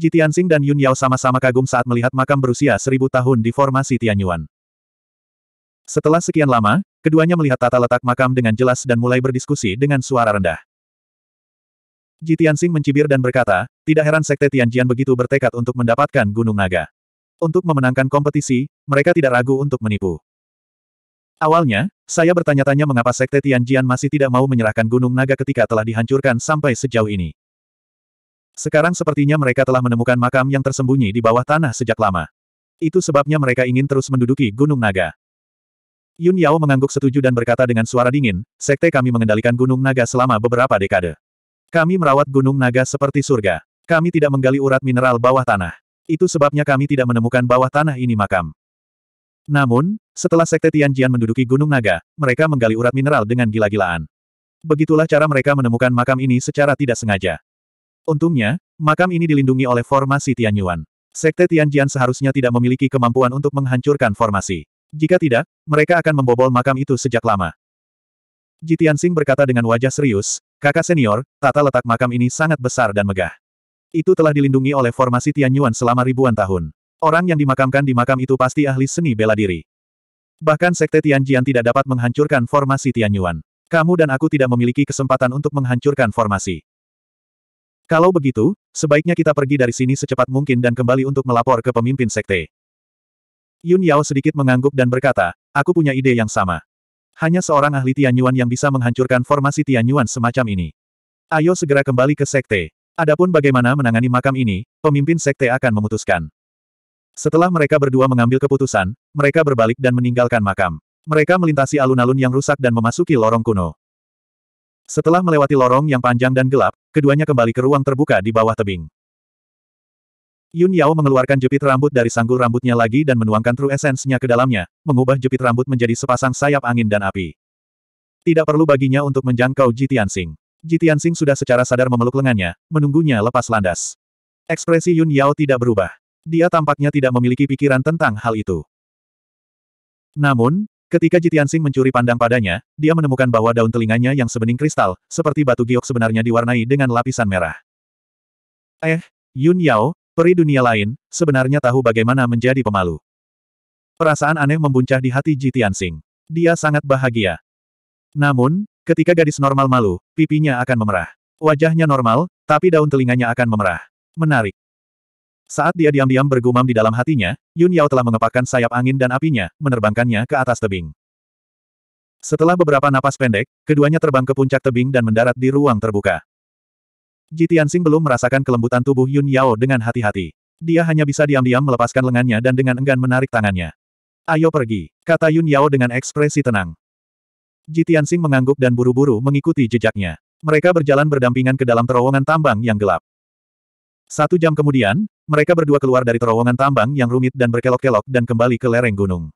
Ji dan Yun Yao sama-sama kagum saat melihat makam berusia seribu tahun di formasi Tianyuan. Setelah sekian lama, keduanya melihat tata letak makam dengan jelas dan mulai berdiskusi dengan suara rendah. Ji mencibir dan berkata, tidak heran Sekte Tianjian begitu bertekad untuk mendapatkan Gunung Naga. Untuk memenangkan kompetisi, mereka tidak ragu untuk menipu. Awalnya, saya bertanya-tanya mengapa Sekte Tianjian masih tidak mau menyerahkan Gunung Naga ketika telah dihancurkan sampai sejauh ini. Sekarang sepertinya mereka telah menemukan makam yang tersembunyi di bawah tanah sejak lama. Itu sebabnya mereka ingin terus menduduki Gunung Naga. Yun Yao mengangguk setuju dan berkata dengan suara dingin, Sekte kami mengendalikan Gunung Naga selama beberapa dekade. Kami merawat Gunung Naga seperti surga. Kami tidak menggali urat mineral bawah tanah. Itu sebabnya kami tidak menemukan bawah tanah ini makam. Namun, setelah Sekte Tianjian menduduki Gunung Naga, mereka menggali urat mineral dengan gila-gilaan. Begitulah cara mereka menemukan makam ini secara tidak sengaja. Untungnya, makam ini dilindungi oleh formasi Tianyuan. Sekte Tianjian seharusnya tidak memiliki kemampuan untuk menghancurkan formasi. Jika tidak, mereka akan membobol makam itu sejak lama. Ji Tianxing berkata dengan wajah serius, kakak senior, tata letak makam ini sangat besar dan megah. Itu telah dilindungi oleh formasi Tianyuan selama ribuan tahun. Orang yang dimakamkan di makam itu pasti ahli seni bela diri. Bahkan sekte Tianjian tidak dapat menghancurkan formasi Tianyuan. Kamu dan aku tidak memiliki kesempatan untuk menghancurkan formasi. Kalau begitu, sebaiknya kita pergi dari sini secepat mungkin dan kembali untuk melapor ke pemimpin sekte. Yun Yao sedikit mengangguk dan berkata, aku punya ide yang sama. Hanya seorang ahli Tianyuan yang bisa menghancurkan formasi Tianyuan semacam ini. Ayo segera kembali ke sekte. Adapun bagaimana menangani makam ini, pemimpin sekte akan memutuskan. Setelah mereka berdua mengambil keputusan, mereka berbalik dan meninggalkan makam. Mereka melintasi alun-alun yang rusak dan memasuki lorong kuno. Setelah melewati lorong yang panjang dan gelap, keduanya kembali ke ruang terbuka di bawah tebing. Yun Yao mengeluarkan jepit rambut dari sanggul rambutnya lagi dan menuangkan true essence-nya ke dalamnya, mengubah jepit rambut menjadi sepasang sayap angin dan api. Tidak perlu baginya untuk menjangkau Ji Tianxing. Ji Tianxing sudah secara sadar memeluk lengannya, menunggunya lepas landas. Ekspresi Yun Yao tidak berubah. Dia tampaknya tidak memiliki pikiran tentang hal itu. Namun, Ketika Sing mencuri pandang padanya, dia menemukan bahwa daun telinganya yang sebening kristal, seperti batu giok sebenarnya diwarnai dengan lapisan merah. Eh, Yun Yao, peri dunia lain, sebenarnya tahu bagaimana menjadi pemalu. Perasaan aneh membuncah di hati Sing. Dia sangat bahagia. Namun, ketika gadis normal malu, pipinya akan memerah. Wajahnya normal, tapi daun telinganya akan memerah. Menarik. Saat dia diam-diam bergumam di dalam hatinya, Yun Yao telah mengepakkan sayap angin dan apinya, menerbangkannya ke atas tebing. Setelah beberapa napas pendek, keduanya terbang ke puncak tebing dan mendarat di ruang terbuka. Ji Tianxing belum merasakan kelembutan tubuh Yun Yao dengan hati-hati. Dia hanya bisa diam-diam melepaskan lengannya dan dengan enggan menarik tangannya. Ayo pergi, kata Yun Yao dengan ekspresi tenang. Ji Tianxing mengangguk dan buru-buru mengikuti jejaknya. Mereka berjalan berdampingan ke dalam terowongan tambang yang gelap. Satu jam kemudian, mereka berdua keluar dari terowongan tambang yang rumit dan berkelok-kelok dan kembali ke lereng gunung.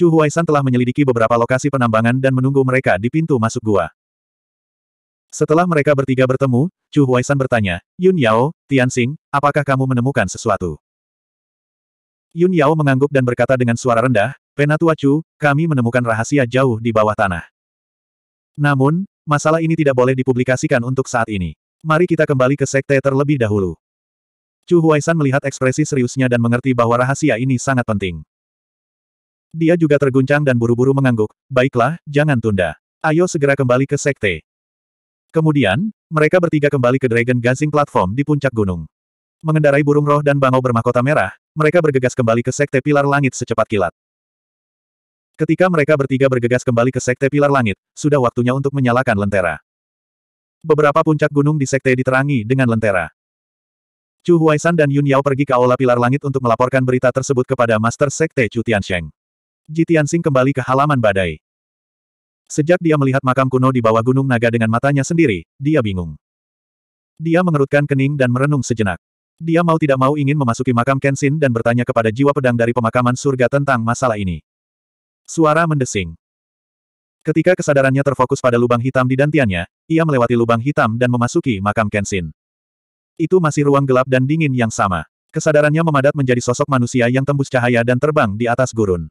Chu Huaisan telah menyelidiki beberapa lokasi penambangan dan menunggu mereka di pintu masuk gua. Setelah mereka bertiga bertemu, Chu Huaisan bertanya, Yun Yao, Tian Tianxing, apakah kamu menemukan sesuatu? Yun Yao mengangguk dan berkata dengan suara rendah, Penatua Chu, kami menemukan rahasia jauh di bawah tanah. Namun, masalah ini tidak boleh dipublikasikan untuk saat ini. Mari kita kembali ke sekte terlebih dahulu. Chu Huaisan melihat ekspresi seriusnya dan mengerti bahwa rahasia ini sangat penting. Dia juga terguncang dan buru-buru mengangguk, baiklah, jangan tunda. Ayo segera kembali ke sekte. Kemudian, mereka bertiga kembali ke Dragon Gazing Platform di puncak gunung. Mengendarai burung roh dan bangau bermahkota merah, mereka bergegas kembali ke sekte pilar langit secepat kilat. Ketika mereka bertiga bergegas kembali ke Sekte Pilar Langit, sudah waktunya untuk menyalakan lentera. Beberapa puncak gunung di Sekte diterangi dengan lentera. Chu Huaisan dan Yun Yao pergi ke Aula Pilar Langit untuk melaporkan berita tersebut kepada Master Sekte Chu Tiansheng. Ji Tianxing kembali ke halaman badai. Sejak dia melihat makam kuno di bawah Gunung Naga dengan matanya sendiri, dia bingung. Dia mengerutkan kening dan merenung sejenak. Dia mau tidak mau ingin memasuki makam Kenshin dan bertanya kepada jiwa pedang dari pemakaman surga tentang masalah ini. Suara mendesing. Ketika kesadarannya terfokus pada lubang hitam di dantiannya, ia melewati lubang hitam dan memasuki makam Kenshin. Itu masih ruang gelap dan dingin yang sama. Kesadarannya memadat menjadi sosok manusia yang tembus cahaya dan terbang di atas gurun.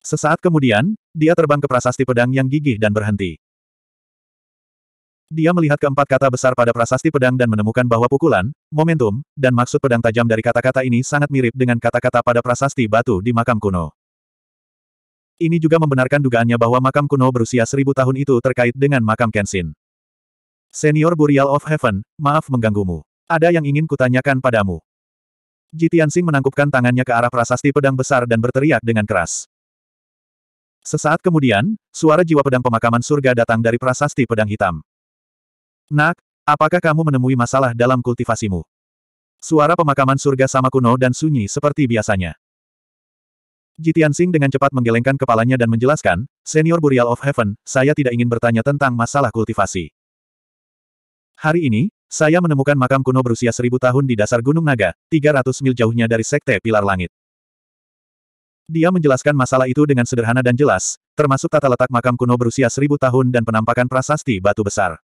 Sesaat kemudian, dia terbang ke prasasti pedang yang gigih dan berhenti. Dia melihat keempat kata besar pada prasasti pedang dan menemukan bahwa pukulan, momentum, dan maksud pedang tajam dari kata-kata ini sangat mirip dengan kata-kata pada prasasti batu di makam kuno. Ini juga membenarkan dugaannya bahwa makam kuno berusia seribu tahun itu terkait dengan makam Kenshin. Senior Burial of Heaven, maaf mengganggumu. Ada yang ingin kutanyakan padamu. Jitiansing menangkupkan tangannya ke arah prasasti pedang besar dan berteriak dengan keras. Sesaat kemudian, suara jiwa pedang pemakaman surga datang dari prasasti pedang hitam. Nak, apakah kamu menemui masalah dalam kultivasimu? Suara pemakaman surga sama kuno dan sunyi seperti biasanya. Jitiansing dengan cepat menggelengkan kepalanya dan menjelaskan, Senior Burial of Heaven, saya tidak ingin bertanya tentang masalah kultivasi. Hari ini, saya menemukan makam kuno berusia seribu tahun di dasar Gunung Naga, 300 mil jauhnya dari Sekte Pilar Langit. Dia menjelaskan masalah itu dengan sederhana dan jelas, termasuk tata letak makam kuno berusia seribu tahun dan penampakan prasasti batu besar.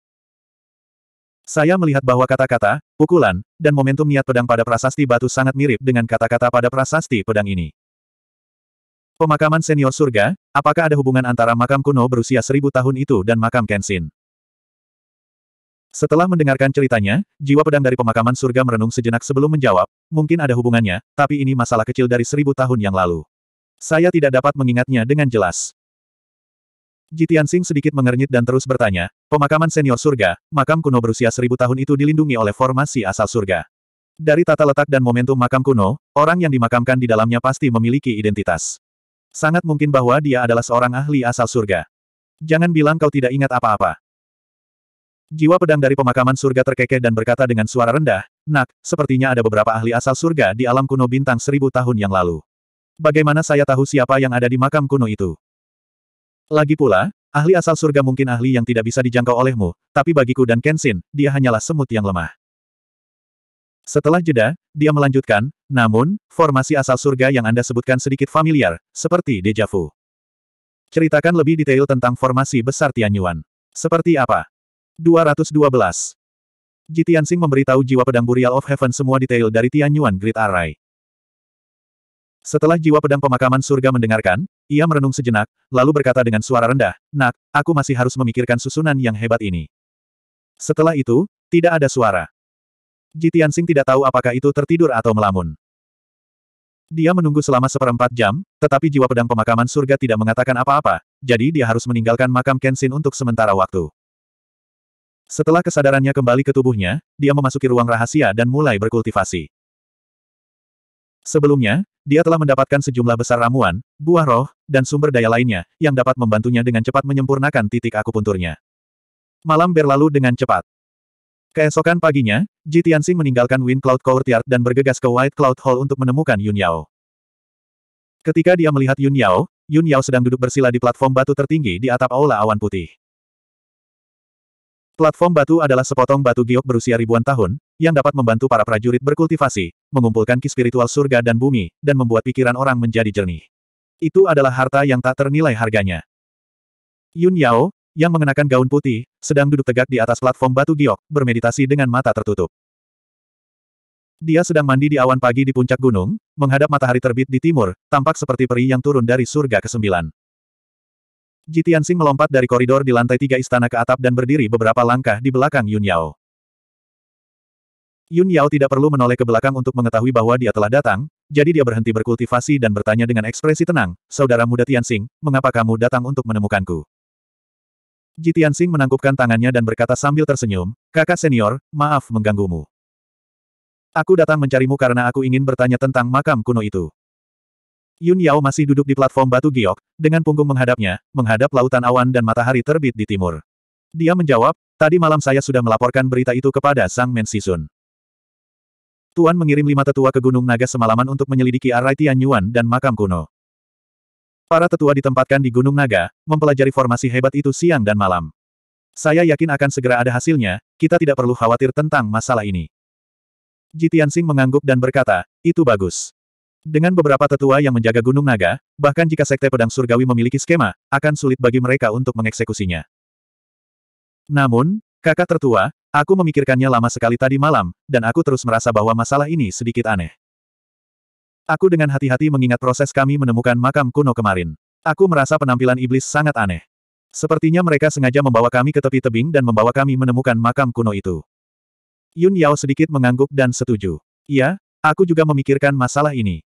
Saya melihat bahwa kata-kata, pukulan, dan momentum niat pedang pada prasasti batu sangat mirip dengan kata-kata pada prasasti pedang ini. Pemakaman senior surga, apakah ada hubungan antara makam kuno berusia seribu tahun itu dan makam Kenshin? Setelah mendengarkan ceritanya, jiwa pedang dari pemakaman surga merenung sejenak sebelum menjawab, mungkin ada hubungannya, tapi ini masalah kecil dari seribu tahun yang lalu. Saya tidak dapat mengingatnya dengan jelas. Jitian Sing sedikit mengernyit dan terus bertanya, pemakaman senior surga, makam kuno berusia seribu tahun itu dilindungi oleh formasi asal surga. Dari tata letak dan momentum makam kuno, orang yang dimakamkan di dalamnya pasti memiliki identitas. Sangat mungkin bahwa dia adalah seorang ahli asal surga. Jangan bilang kau tidak ingat apa-apa. Jiwa pedang dari pemakaman surga terkekeh dan berkata dengan suara rendah, Nak, sepertinya ada beberapa ahli asal surga di alam kuno bintang seribu tahun yang lalu. Bagaimana saya tahu siapa yang ada di makam kuno itu? Lagi pula, ahli asal surga mungkin ahli yang tidak bisa dijangkau olehmu, tapi bagiku dan Kenshin, dia hanyalah semut yang lemah. Setelah jeda, dia melanjutkan, namun, formasi asal surga yang Anda sebutkan sedikit familiar, seperti deja Ceritakan lebih detail tentang formasi besar Tianyuan. Seperti apa? 212. Ji Tianxing memberitahu jiwa pedang Burial of Heaven semua detail dari Tianyuan Yuan Great Array. Setelah jiwa pedang pemakaman surga mendengarkan, ia merenung sejenak, lalu berkata dengan suara rendah, Nak, aku masih harus memikirkan susunan yang hebat ini. Setelah itu, tidak ada suara. Ji Tianxing tidak tahu apakah itu tertidur atau melamun. Dia menunggu selama seperempat jam, tetapi jiwa pedang pemakaman surga tidak mengatakan apa-apa, jadi dia harus meninggalkan makam Kenshin untuk sementara waktu. Setelah kesadarannya kembali ke tubuhnya, dia memasuki ruang rahasia dan mulai berkultivasi. Sebelumnya, dia telah mendapatkan sejumlah besar ramuan, buah roh, dan sumber daya lainnya, yang dapat membantunya dengan cepat menyempurnakan titik akupunturnya. Malam berlalu dengan cepat. Keesokan paginya, Ji Tianxing meninggalkan Wind Cloud Courtyard dan bergegas ke White Cloud Hall untuk menemukan Yun Yao. Ketika dia melihat Yun Yao, Yun Yao sedang duduk bersila di platform batu tertinggi di atap aula awan putih. Platform batu adalah sepotong batu giok berusia ribuan tahun, yang dapat membantu para prajurit berkultivasi, mengumpulkan ki spiritual surga dan bumi, dan membuat pikiran orang menjadi jernih. Itu adalah harta yang tak ternilai harganya. Yun Yao, yang mengenakan gaun putih, sedang duduk tegak di atas platform batu giok, bermeditasi dengan mata tertutup. Dia sedang mandi di awan pagi di puncak gunung, menghadap matahari terbit di timur, tampak seperti peri yang turun dari surga ke-9. Jitian Sing melompat dari koridor di lantai tiga istana ke atap dan berdiri beberapa langkah di belakang Yun Yao. Yun Yao tidak perlu menoleh ke belakang untuk mengetahui bahwa dia telah datang, jadi dia berhenti berkultivasi dan bertanya dengan ekspresi tenang, Saudara muda Tianxing, mengapa kamu datang untuk menemukanku? Ji Sing menangkupkan tangannya dan berkata sambil tersenyum, Kakak senior, maaf mengganggumu. Aku datang mencarimu karena aku ingin bertanya tentang makam kuno itu. Yun Yao masih duduk di platform batu giok, dengan punggung menghadapnya, menghadap lautan awan dan matahari terbit di timur. Dia menjawab, tadi malam saya sudah melaporkan berita itu kepada Sang Men Sisun. Tuan mengirim lima tetua ke Gunung Naga semalaman untuk menyelidiki arai Tian Yuan dan makam kuno. Para tetua ditempatkan di Gunung Naga, mempelajari formasi hebat itu siang dan malam. Saya yakin akan segera ada hasilnya, kita tidak perlu khawatir tentang masalah ini. Jitian Sing mengangguk dan berkata, itu bagus. Dengan beberapa tetua yang menjaga Gunung Naga, bahkan jika Sekte Pedang Surgawi memiliki skema, akan sulit bagi mereka untuk mengeksekusinya. Namun, kakak tertua, aku memikirkannya lama sekali tadi malam, dan aku terus merasa bahwa masalah ini sedikit aneh. Aku dengan hati-hati mengingat proses kami menemukan makam kuno kemarin. Aku merasa penampilan iblis sangat aneh. Sepertinya mereka sengaja membawa kami ke tepi tebing dan membawa kami menemukan makam kuno itu. Yun Yao sedikit mengangguk dan setuju. Iya, aku juga memikirkan masalah ini.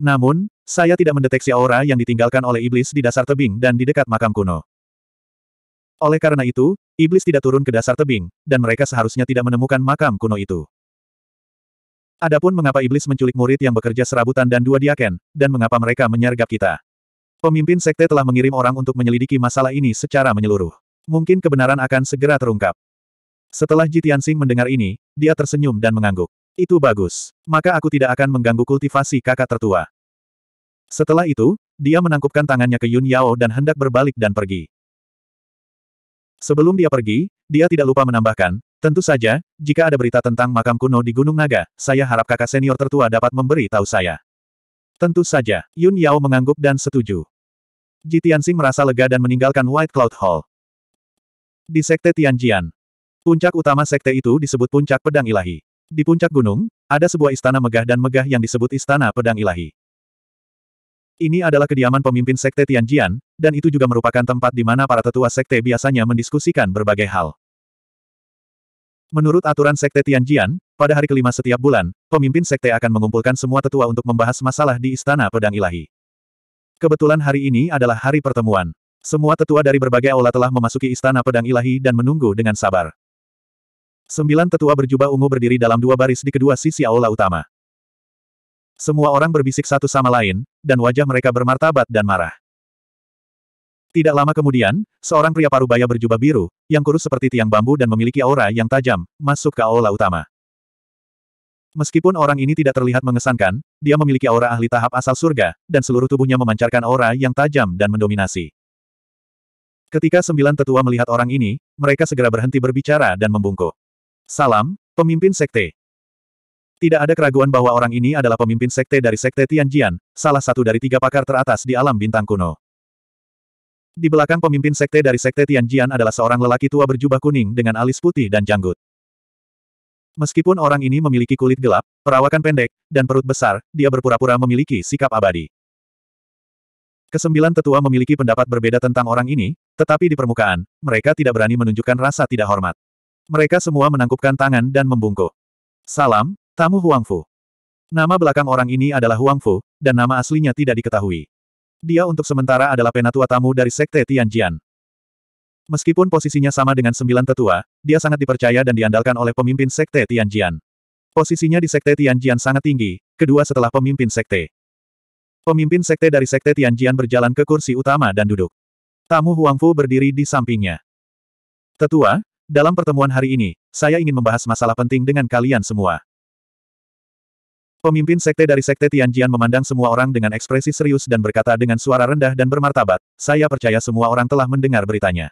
Namun, saya tidak mendeteksi aura yang ditinggalkan oleh iblis di dasar tebing dan di dekat makam kuno. Oleh karena itu, iblis tidak turun ke dasar tebing, dan mereka seharusnya tidak menemukan makam kuno itu. Adapun mengapa iblis menculik murid yang bekerja serabutan dan dua diaken, dan mengapa mereka menyergap kita. Pemimpin sekte telah mengirim orang untuk menyelidiki masalah ini secara menyeluruh. Mungkin kebenaran akan segera terungkap. Setelah Jitian Sing mendengar ini, dia tersenyum dan mengangguk. Itu bagus. Maka aku tidak akan mengganggu kultivasi kakak tertua. Setelah itu, dia menangkupkan tangannya ke Yun Yao dan hendak berbalik dan pergi. Sebelum dia pergi, dia tidak lupa menambahkan, tentu saja, jika ada berita tentang makam kuno di Gunung Naga, saya harap kakak senior tertua dapat memberi tahu saya. Tentu saja, Yun Yao mengangguk dan setuju. Ji merasa lega dan meninggalkan White Cloud Hall. Di Sekte Tianjian. Puncak utama sekte itu disebut Puncak Pedang Ilahi. Di puncak gunung, ada sebuah istana megah dan megah yang disebut Istana Pedang Ilahi. Ini adalah kediaman pemimpin Sekte Tianjian, dan itu juga merupakan tempat di mana para tetua Sekte biasanya mendiskusikan berbagai hal. Menurut aturan Sekte Tianjian, pada hari kelima setiap bulan, pemimpin Sekte akan mengumpulkan semua tetua untuk membahas masalah di Istana Pedang Ilahi. Kebetulan hari ini adalah hari pertemuan. Semua tetua dari berbagai aula telah memasuki Istana Pedang Ilahi dan menunggu dengan sabar. Sembilan tetua berjubah ungu berdiri dalam dua baris di kedua sisi aula utama. Semua orang berbisik satu sama lain, dan wajah mereka bermartabat dan marah. Tidak lama kemudian, seorang pria parubaya berjubah biru, yang kurus seperti tiang bambu dan memiliki aura yang tajam, masuk ke aula utama. Meskipun orang ini tidak terlihat mengesankan, dia memiliki aura ahli tahap asal surga, dan seluruh tubuhnya memancarkan aura yang tajam dan mendominasi. Ketika sembilan tetua melihat orang ini, mereka segera berhenti berbicara dan membungkuk. Salam, pemimpin sekte. Tidak ada keraguan bahwa orang ini adalah pemimpin sekte dari sekte Tianjian, salah satu dari tiga pakar teratas di alam bintang kuno. Di belakang pemimpin sekte dari sekte Tianjian adalah seorang lelaki tua berjubah kuning dengan alis putih dan janggut. Meskipun orang ini memiliki kulit gelap, perawakan pendek, dan perut besar, dia berpura-pura memiliki sikap abadi. Kesembilan tetua memiliki pendapat berbeda tentang orang ini, tetapi di permukaan, mereka tidak berani menunjukkan rasa tidak hormat. Mereka semua menangkupkan tangan dan membungkuk. Salam, tamu Huangfu. Nama belakang orang ini adalah Huangfu, dan nama aslinya tidak diketahui. Dia untuk sementara adalah penatua tamu dari Sekte Tianjian. Meskipun posisinya sama dengan sembilan tetua, dia sangat dipercaya dan diandalkan oleh pemimpin Sekte Tianjian. Posisinya di Sekte Tianjian sangat tinggi, kedua setelah pemimpin Sekte. Pemimpin Sekte dari Sekte Tianjian berjalan ke kursi utama dan duduk. Tamu Huangfu berdiri di sampingnya. Tetua, dalam pertemuan hari ini, saya ingin membahas masalah penting dengan kalian semua. Pemimpin sekte dari sekte Tianjian memandang semua orang dengan ekspresi serius dan berkata dengan suara rendah dan bermartabat, saya percaya semua orang telah mendengar beritanya.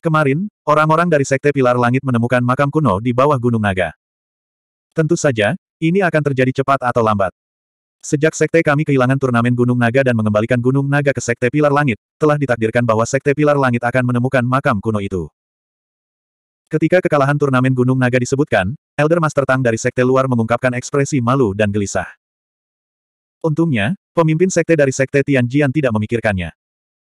Kemarin, orang-orang dari sekte Pilar Langit menemukan makam kuno di bawah Gunung Naga. Tentu saja, ini akan terjadi cepat atau lambat. Sejak sekte kami kehilangan turnamen Gunung Naga dan mengembalikan Gunung Naga ke sekte Pilar Langit, telah ditakdirkan bahwa sekte Pilar Langit akan menemukan makam kuno itu. Ketika kekalahan turnamen Gunung Naga disebutkan, Elder Master Tang dari Sekte luar mengungkapkan ekspresi malu dan gelisah. Untungnya, pemimpin Sekte dari Sekte Tianjian tidak memikirkannya.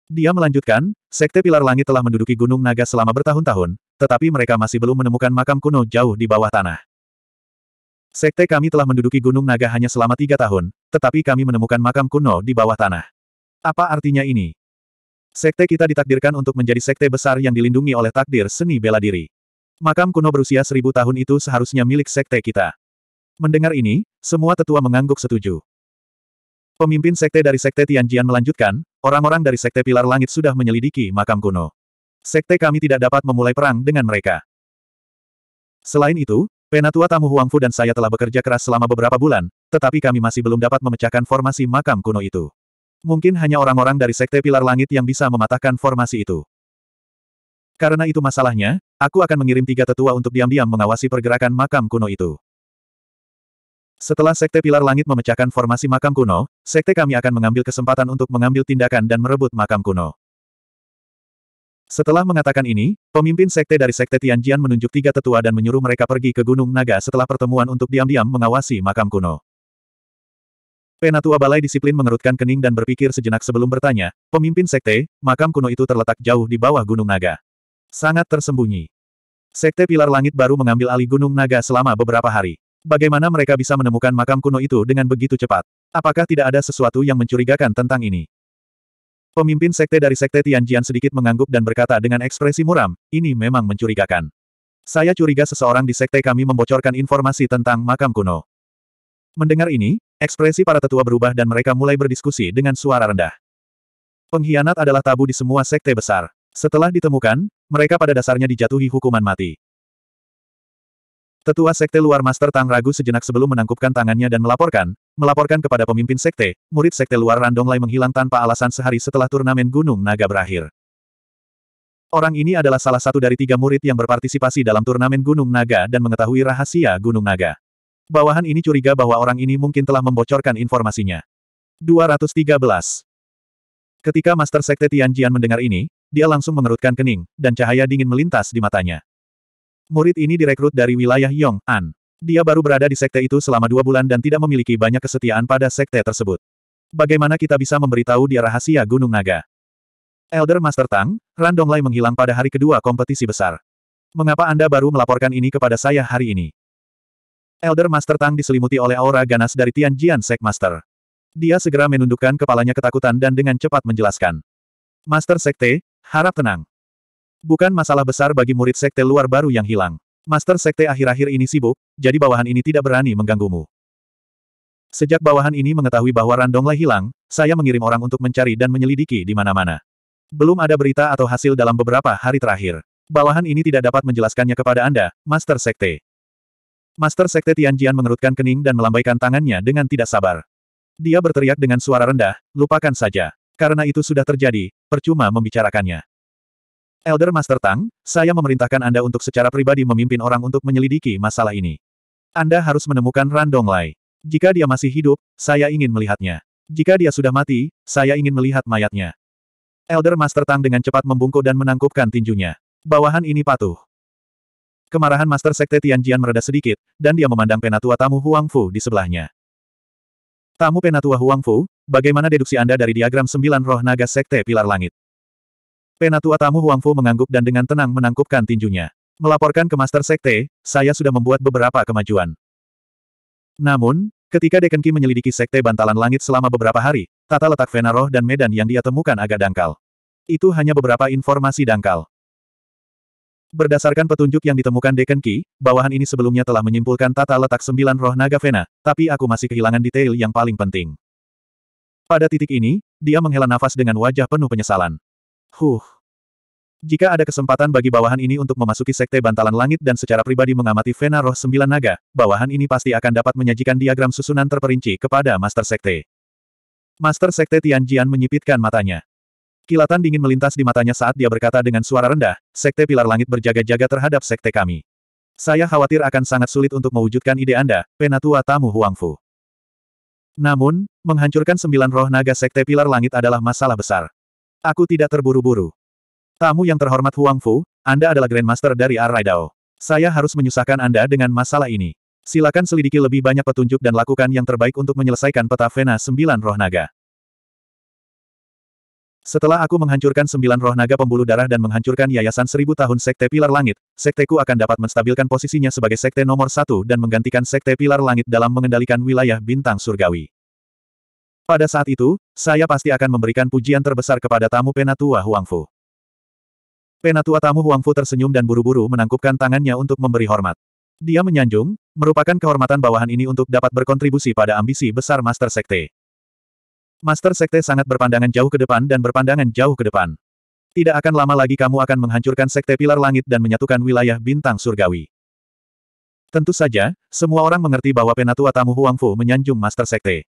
Dia melanjutkan, Sekte Pilar Langit telah menduduki Gunung Naga selama bertahun-tahun, tetapi mereka masih belum menemukan makam kuno jauh di bawah tanah. Sekte kami telah menduduki Gunung Naga hanya selama tiga tahun, tetapi kami menemukan makam kuno di bawah tanah. Apa artinya ini? Sekte kita ditakdirkan untuk menjadi sekte besar yang dilindungi oleh takdir seni bela diri. Makam kuno berusia seribu tahun itu seharusnya milik sekte kita. Mendengar ini, semua tetua mengangguk setuju. Pemimpin sekte dari sekte Tianjian melanjutkan, orang-orang dari sekte Pilar Langit sudah menyelidiki makam kuno. Sekte kami tidak dapat memulai perang dengan mereka. Selain itu, Penatua Tamu Huangfu dan saya telah bekerja keras selama beberapa bulan, tetapi kami masih belum dapat memecahkan formasi makam kuno itu. Mungkin hanya orang-orang dari sekte Pilar Langit yang bisa mematahkan formasi itu. Karena itu masalahnya, aku akan mengirim tiga tetua untuk diam-diam mengawasi pergerakan makam kuno itu. Setelah Sekte Pilar Langit memecahkan formasi makam kuno, Sekte kami akan mengambil kesempatan untuk mengambil tindakan dan merebut makam kuno. Setelah mengatakan ini, pemimpin sekte dari sekte Tianjian menunjuk tiga tetua dan menyuruh mereka pergi ke Gunung Naga setelah pertemuan untuk diam-diam mengawasi makam kuno. Penatua Balai Disiplin mengerutkan kening dan berpikir sejenak sebelum bertanya, pemimpin sekte, makam kuno itu terletak jauh di bawah Gunung Naga. Sangat tersembunyi. Sekte Pilar Langit baru mengambil alih Gunung Naga selama beberapa hari. Bagaimana mereka bisa menemukan makam kuno itu dengan begitu cepat? Apakah tidak ada sesuatu yang mencurigakan tentang ini? Pemimpin sekte dari sekte Tianjian sedikit mengangguk dan berkata dengan ekspresi muram, ini memang mencurigakan. Saya curiga seseorang di sekte kami membocorkan informasi tentang makam kuno. Mendengar ini, ekspresi para tetua berubah dan mereka mulai berdiskusi dengan suara rendah. Pengkhianat adalah tabu di semua sekte besar. Setelah ditemukan, mereka pada dasarnya dijatuhi hukuman mati. Tetua Sekte Luar Master Tang ragu sejenak sebelum menangkupkan tangannya dan melaporkan, melaporkan kepada pemimpin Sekte, murid Sekte Luar Randonglai menghilang tanpa alasan sehari setelah turnamen Gunung Naga berakhir. Orang ini adalah salah satu dari tiga murid yang berpartisipasi dalam turnamen Gunung Naga dan mengetahui rahasia Gunung Naga. Bawahan ini curiga bahwa orang ini mungkin telah membocorkan informasinya. 213. Ketika Master Sekte Tianjian mendengar ini, dia langsung mengerutkan kening, dan cahaya dingin melintas di matanya. Murid ini direkrut dari wilayah Yong An. Dia baru berada di sekte itu selama dua bulan dan tidak memiliki banyak kesetiaan pada sekte tersebut. Bagaimana kita bisa memberitahu dia rahasia Gunung Naga? Elder Master Tang, Ran Donglai menghilang pada hari kedua kompetisi besar. Mengapa Anda baru melaporkan ini kepada saya hari ini? Elder Master Tang diselimuti oleh aura ganas dari Tianjian Sek Master. Dia segera menundukkan kepalanya ketakutan dan dengan cepat menjelaskan. Master Sekte, Harap tenang. Bukan masalah besar bagi murid sekte luar baru yang hilang. Master sekte akhir-akhir ini sibuk, jadi bawahan ini tidak berani mengganggumu. Sejak bawahan ini mengetahui bahwa Randonglai hilang, saya mengirim orang untuk mencari dan menyelidiki di mana-mana. Belum ada berita atau hasil dalam beberapa hari terakhir. Bawahan ini tidak dapat menjelaskannya kepada Anda, Master Sekte. Master Sekte Tianjian mengerutkan kening dan melambaikan tangannya dengan tidak sabar. Dia berteriak dengan suara rendah, lupakan saja. Karena itu sudah terjadi, percuma membicarakannya. Elder Master Tang, saya memerintahkan Anda untuk secara pribadi memimpin orang untuk menyelidiki masalah ini. Anda harus menemukan Randong Lai. Jika dia masih hidup, saya ingin melihatnya. Jika dia sudah mati, saya ingin melihat mayatnya. Elder Master Tang dengan cepat membungkuk dan menangkupkan tinjunya. Bawahan ini patuh. Kemarahan Master Sekte Tianjian mereda sedikit, dan dia memandang penatua tamu Huang Fu di sebelahnya. Tamu Penatua Huang Fu, bagaimana deduksi Anda dari diagram sembilan roh naga Sekte Pilar Langit? Penatua tamu Huang Fu mengangguk dan dengan tenang menangkupkan tinjunya. Melaporkan ke Master Sekte, saya sudah membuat beberapa kemajuan. Namun, ketika Deken Qi menyelidiki Sekte Bantalan Langit selama beberapa hari, tata letak Vena dan Medan yang dia temukan agak dangkal. Itu hanya beberapa informasi dangkal. Berdasarkan petunjuk yang ditemukan Deken Ki, bawahan ini sebelumnya telah menyimpulkan tata letak sembilan roh naga Vena, tapi aku masih kehilangan detail yang paling penting. Pada titik ini, dia menghela nafas dengan wajah penuh penyesalan. Huh. Jika ada kesempatan bagi bawahan ini untuk memasuki sekte bantalan langit dan secara pribadi mengamati Vena roh sembilan naga, bawahan ini pasti akan dapat menyajikan diagram susunan terperinci kepada Master Sekte. Master Sekte Tianjian menyipitkan matanya. Kilatan dingin melintas di matanya saat dia berkata dengan suara rendah, Sekte Pilar Langit berjaga-jaga terhadap Sekte kami. Saya khawatir akan sangat sulit untuk mewujudkan ide Anda, Penatua Tamu Huangfu. Namun, menghancurkan sembilan roh naga Sekte Pilar Langit adalah masalah besar. Aku tidak terburu-buru. Tamu yang terhormat Huangfu, Anda adalah Grandmaster dari Arai Dao. Saya harus menyusahkan Anda dengan masalah ini. Silakan selidiki lebih banyak petunjuk dan lakukan yang terbaik untuk menyelesaikan peta Vena sembilan roh naga. Setelah aku menghancurkan sembilan roh naga pembuluh darah dan menghancurkan yayasan seribu tahun Sekte Pilar Langit, Sekteku akan dapat menstabilkan posisinya sebagai Sekte nomor satu dan menggantikan Sekte Pilar Langit dalam mengendalikan wilayah bintang surgawi. Pada saat itu, saya pasti akan memberikan pujian terbesar kepada tamu Penatua Huangfu. Penatua tamu Huangfu tersenyum dan buru-buru menangkupkan tangannya untuk memberi hormat. Dia menyanjung, merupakan kehormatan bawahan ini untuk dapat berkontribusi pada ambisi besar Master Sekte. Master Sekte sangat berpandangan jauh ke depan dan berpandangan jauh ke depan. Tidak akan lama lagi kamu akan menghancurkan Sekte Pilar Langit dan menyatukan wilayah bintang surgawi. Tentu saja, semua orang mengerti bahwa penatua tamu Huang Fu menyanjung Master Sekte.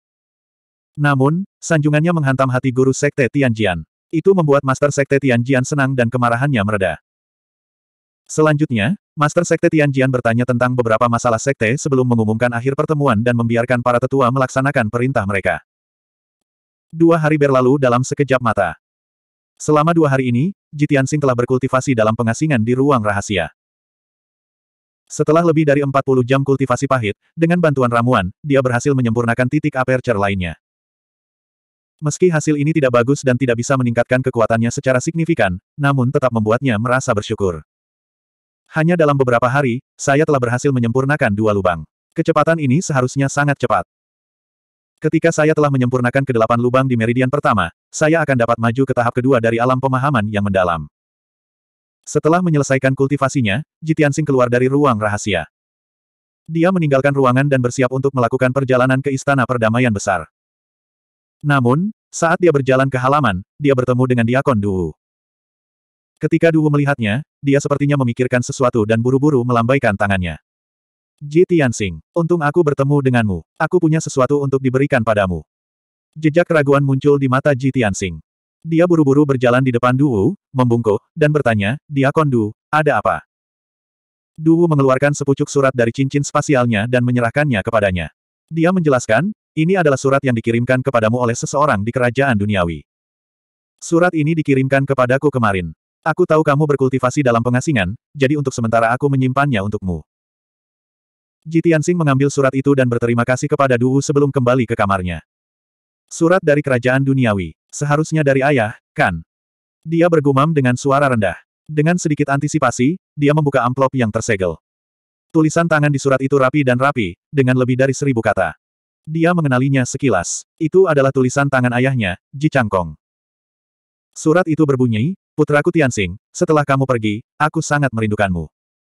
Namun, sanjungannya menghantam hati guru Sekte Tianjian. Itu membuat Master Sekte Tianjian senang dan kemarahannya mereda. Selanjutnya, Master Sekte Tianjian bertanya tentang beberapa masalah sekte sebelum mengumumkan akhir pertemuan dan membiarkan para tetua melaksanakan perintah mereka. Dua hari berlalu dalam sekejap mata. Selama dua hari ini, Jitiansing telah berkultivasi dalam pengasingan di ruang rahasia. Setelah lebih dari 40 jam kultivasi pahit, dengan bantuan ramuan, dia berhasil menyempurnakan titik aperture lainnya. Meski hasil ini tidak bagus dan tidak bisa meningkatkan kekuatannya secara signifikan, namun tetap membuatnya merasa bersyukur. Hanya dalam beberapa hari, saya telah berhasil menyempurnakan dua lubang. Kecepatan ini seharusnya sangat cepat. Ketika saya telah menyempurnakan kedelapan lubang di meridian pertama, saya akan dapat maju ke tahap kedua dari alam pemahaman yang mendalam. Setelah menyelesaikan kultivasinya, Jitiansing keluar dari ruang rahasia. Dia meninggalkan ruangan dan bersiap untuk melakukan perjalanan ke Istana Perdamaian Besar. Namun, saat dia berjalan ke halaman, dia bertemu dengan Diakon Duwu. Ketika Duwu melihatnya, dia sepertinya memikirkan sesuatu dan buru-buru melambaikan tangannya. Ji Tianxing, untung aku bertemu denganmu. Aku punya sesuatu untuk diberikan padamu. Jejak keraguan muncul di mata Ji Tianxing. Dia buru-buru berjalan di depan Duwu, membungkuk, dan bertanya, dia kondu, ada apa? Duwu mengeluarkan sepucuk surat dari cincin spasialnya dan menyerahkannya kepadanya. Dia menjelaskan, ini adalah surat yang dikirimkan kepadamu oleh seseorang di kerajaan duniawi. Surat ini dikirimkan kepadaku kemarin. Aku tahu kamu berkultivasi dalam pengasingan, jadi untuk sementara aku menyimpannya untukmu. Ji Tianxing mengambil surat itu dan berterima kasih kepada Duu sebelum kembali ke kamarnya. Surat dari kerajaan duniawi. Seharusnya dari ayah, kan? Dia bergumam dengan suara rendah. Dengan sedikit antisipasi, dia membuka amplop yang tersegel. Tulisan tangan di surat itu rapi dan rapi, dengan lebih dari seribu kata. Dia mengenalinya sekilas. Itu adalah tulisan tangan ayahnya, Ji Changkong. Surat itu berbunyi, Putraku Tianxing, setelah kamu pergi, aku sangat merindukanmu.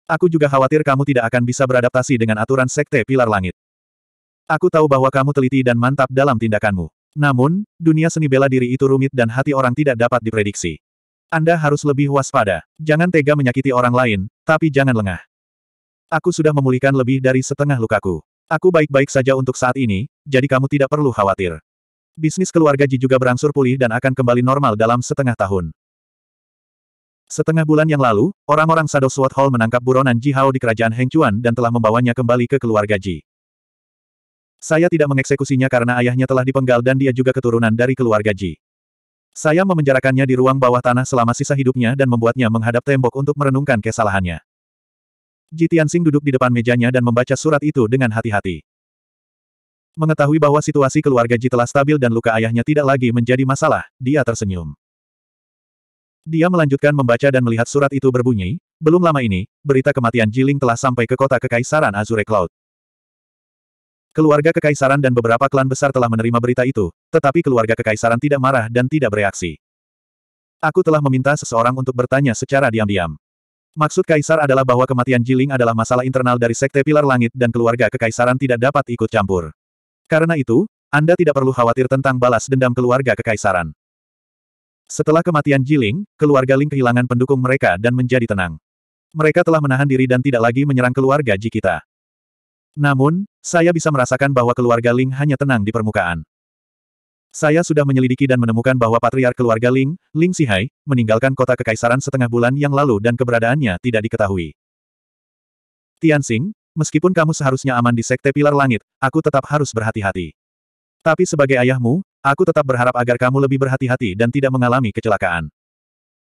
Aku juga khawatir kamu tidak akan bisa beradaptasi dengan aturan Sekte Pilar Langit. Aku tahu bahwa kamu teliti dan mantap dalam tindakanmu. Namun, dunia seni bela diri itu rumit dan hati orang tidak dapat diprediksi. Anda harus lebih waspada. Jangan tega menyakiti orang lain, tapi jangan lengah. Aku sudah memulihkan lebih dari setengah lukaku. Aku baik-baik saja untuk saat ini, jadi kamu tidak perlu khawatir. Bisnis keluarga Ji juga berangsur pulih dan akan kembali normal dalam setengah tahun. Setengah bulan yang lalu, orang-orang Shadow Sword Hall menangkap buronan Ji Hao di kerajaan Hengchuan dan telah membawanya kembali ke keluarga Ji. Saya tidak mengeksekusinya karena ayahnya telah dipenggal dan dia juga keturunan dari keluarga Ji. Saya memenjarakannya di ruang bawah tanah selama sisa hidupnya dan membuatnya menghadap tembok untuk merenungkan kesalahannya. Ji Tianxing duduk di depan mejanya dan membaca surat itu dengan hati-hati. Mengetahui bahwa situasi keluarga Ji telah stabil dan luka ayahnya tidak lagi menjadi masalah, dia tersenyum. Dia melanjutkan membaca dan melihat surat itu berbunyi, belum lama ini, berita kematian Jiling telah sampai ke kota Kekaisaran Azure Cloud. Keluarga Kekaisaran dan beberapa klan besar telah menerima berita itu, tetapi keluarga Kekaisaran tidak marah dan tidak bereaksi. Aku telah meminta seseorang untuk bertanya secara diam-diam. Maksud Kaisar adalah bahwa kematian Jiling adalah masalah internal dari Sekte Pilar Langit dan keluarga Kekaisaran tidak dapat ikut campur. Karena itu, Anda tidak perlu khawatir tentang balas dendam keluarga Kekaisaran. Setelah kematian Jiling, keluarga Ling kehilangan pendukung mereka dan menjadi tenang. Mereka telah menahan diri dan tidak lagi menyerang keluarga Ji kita. Namun, saya bisa merasakan bahwa keluarga Ling hanya tenang di permukaan. Saya sudah menyelidiki dan menemukan bahwa patriark keluarga Ling, Ling Sihai, meninggalkan kota kekaisaran setengah bulan yang lalu dan keberadaannya tidak diketahui. Tianxing, meskipun kamu seharusnya aman di Sekte Pilar Langit, aku tetap harus berhati-hati. Tapi sebagai ayahmu, Aku tetap berharap agar kamu lebih berhati-hati dan tidak mengalami kecelakaan.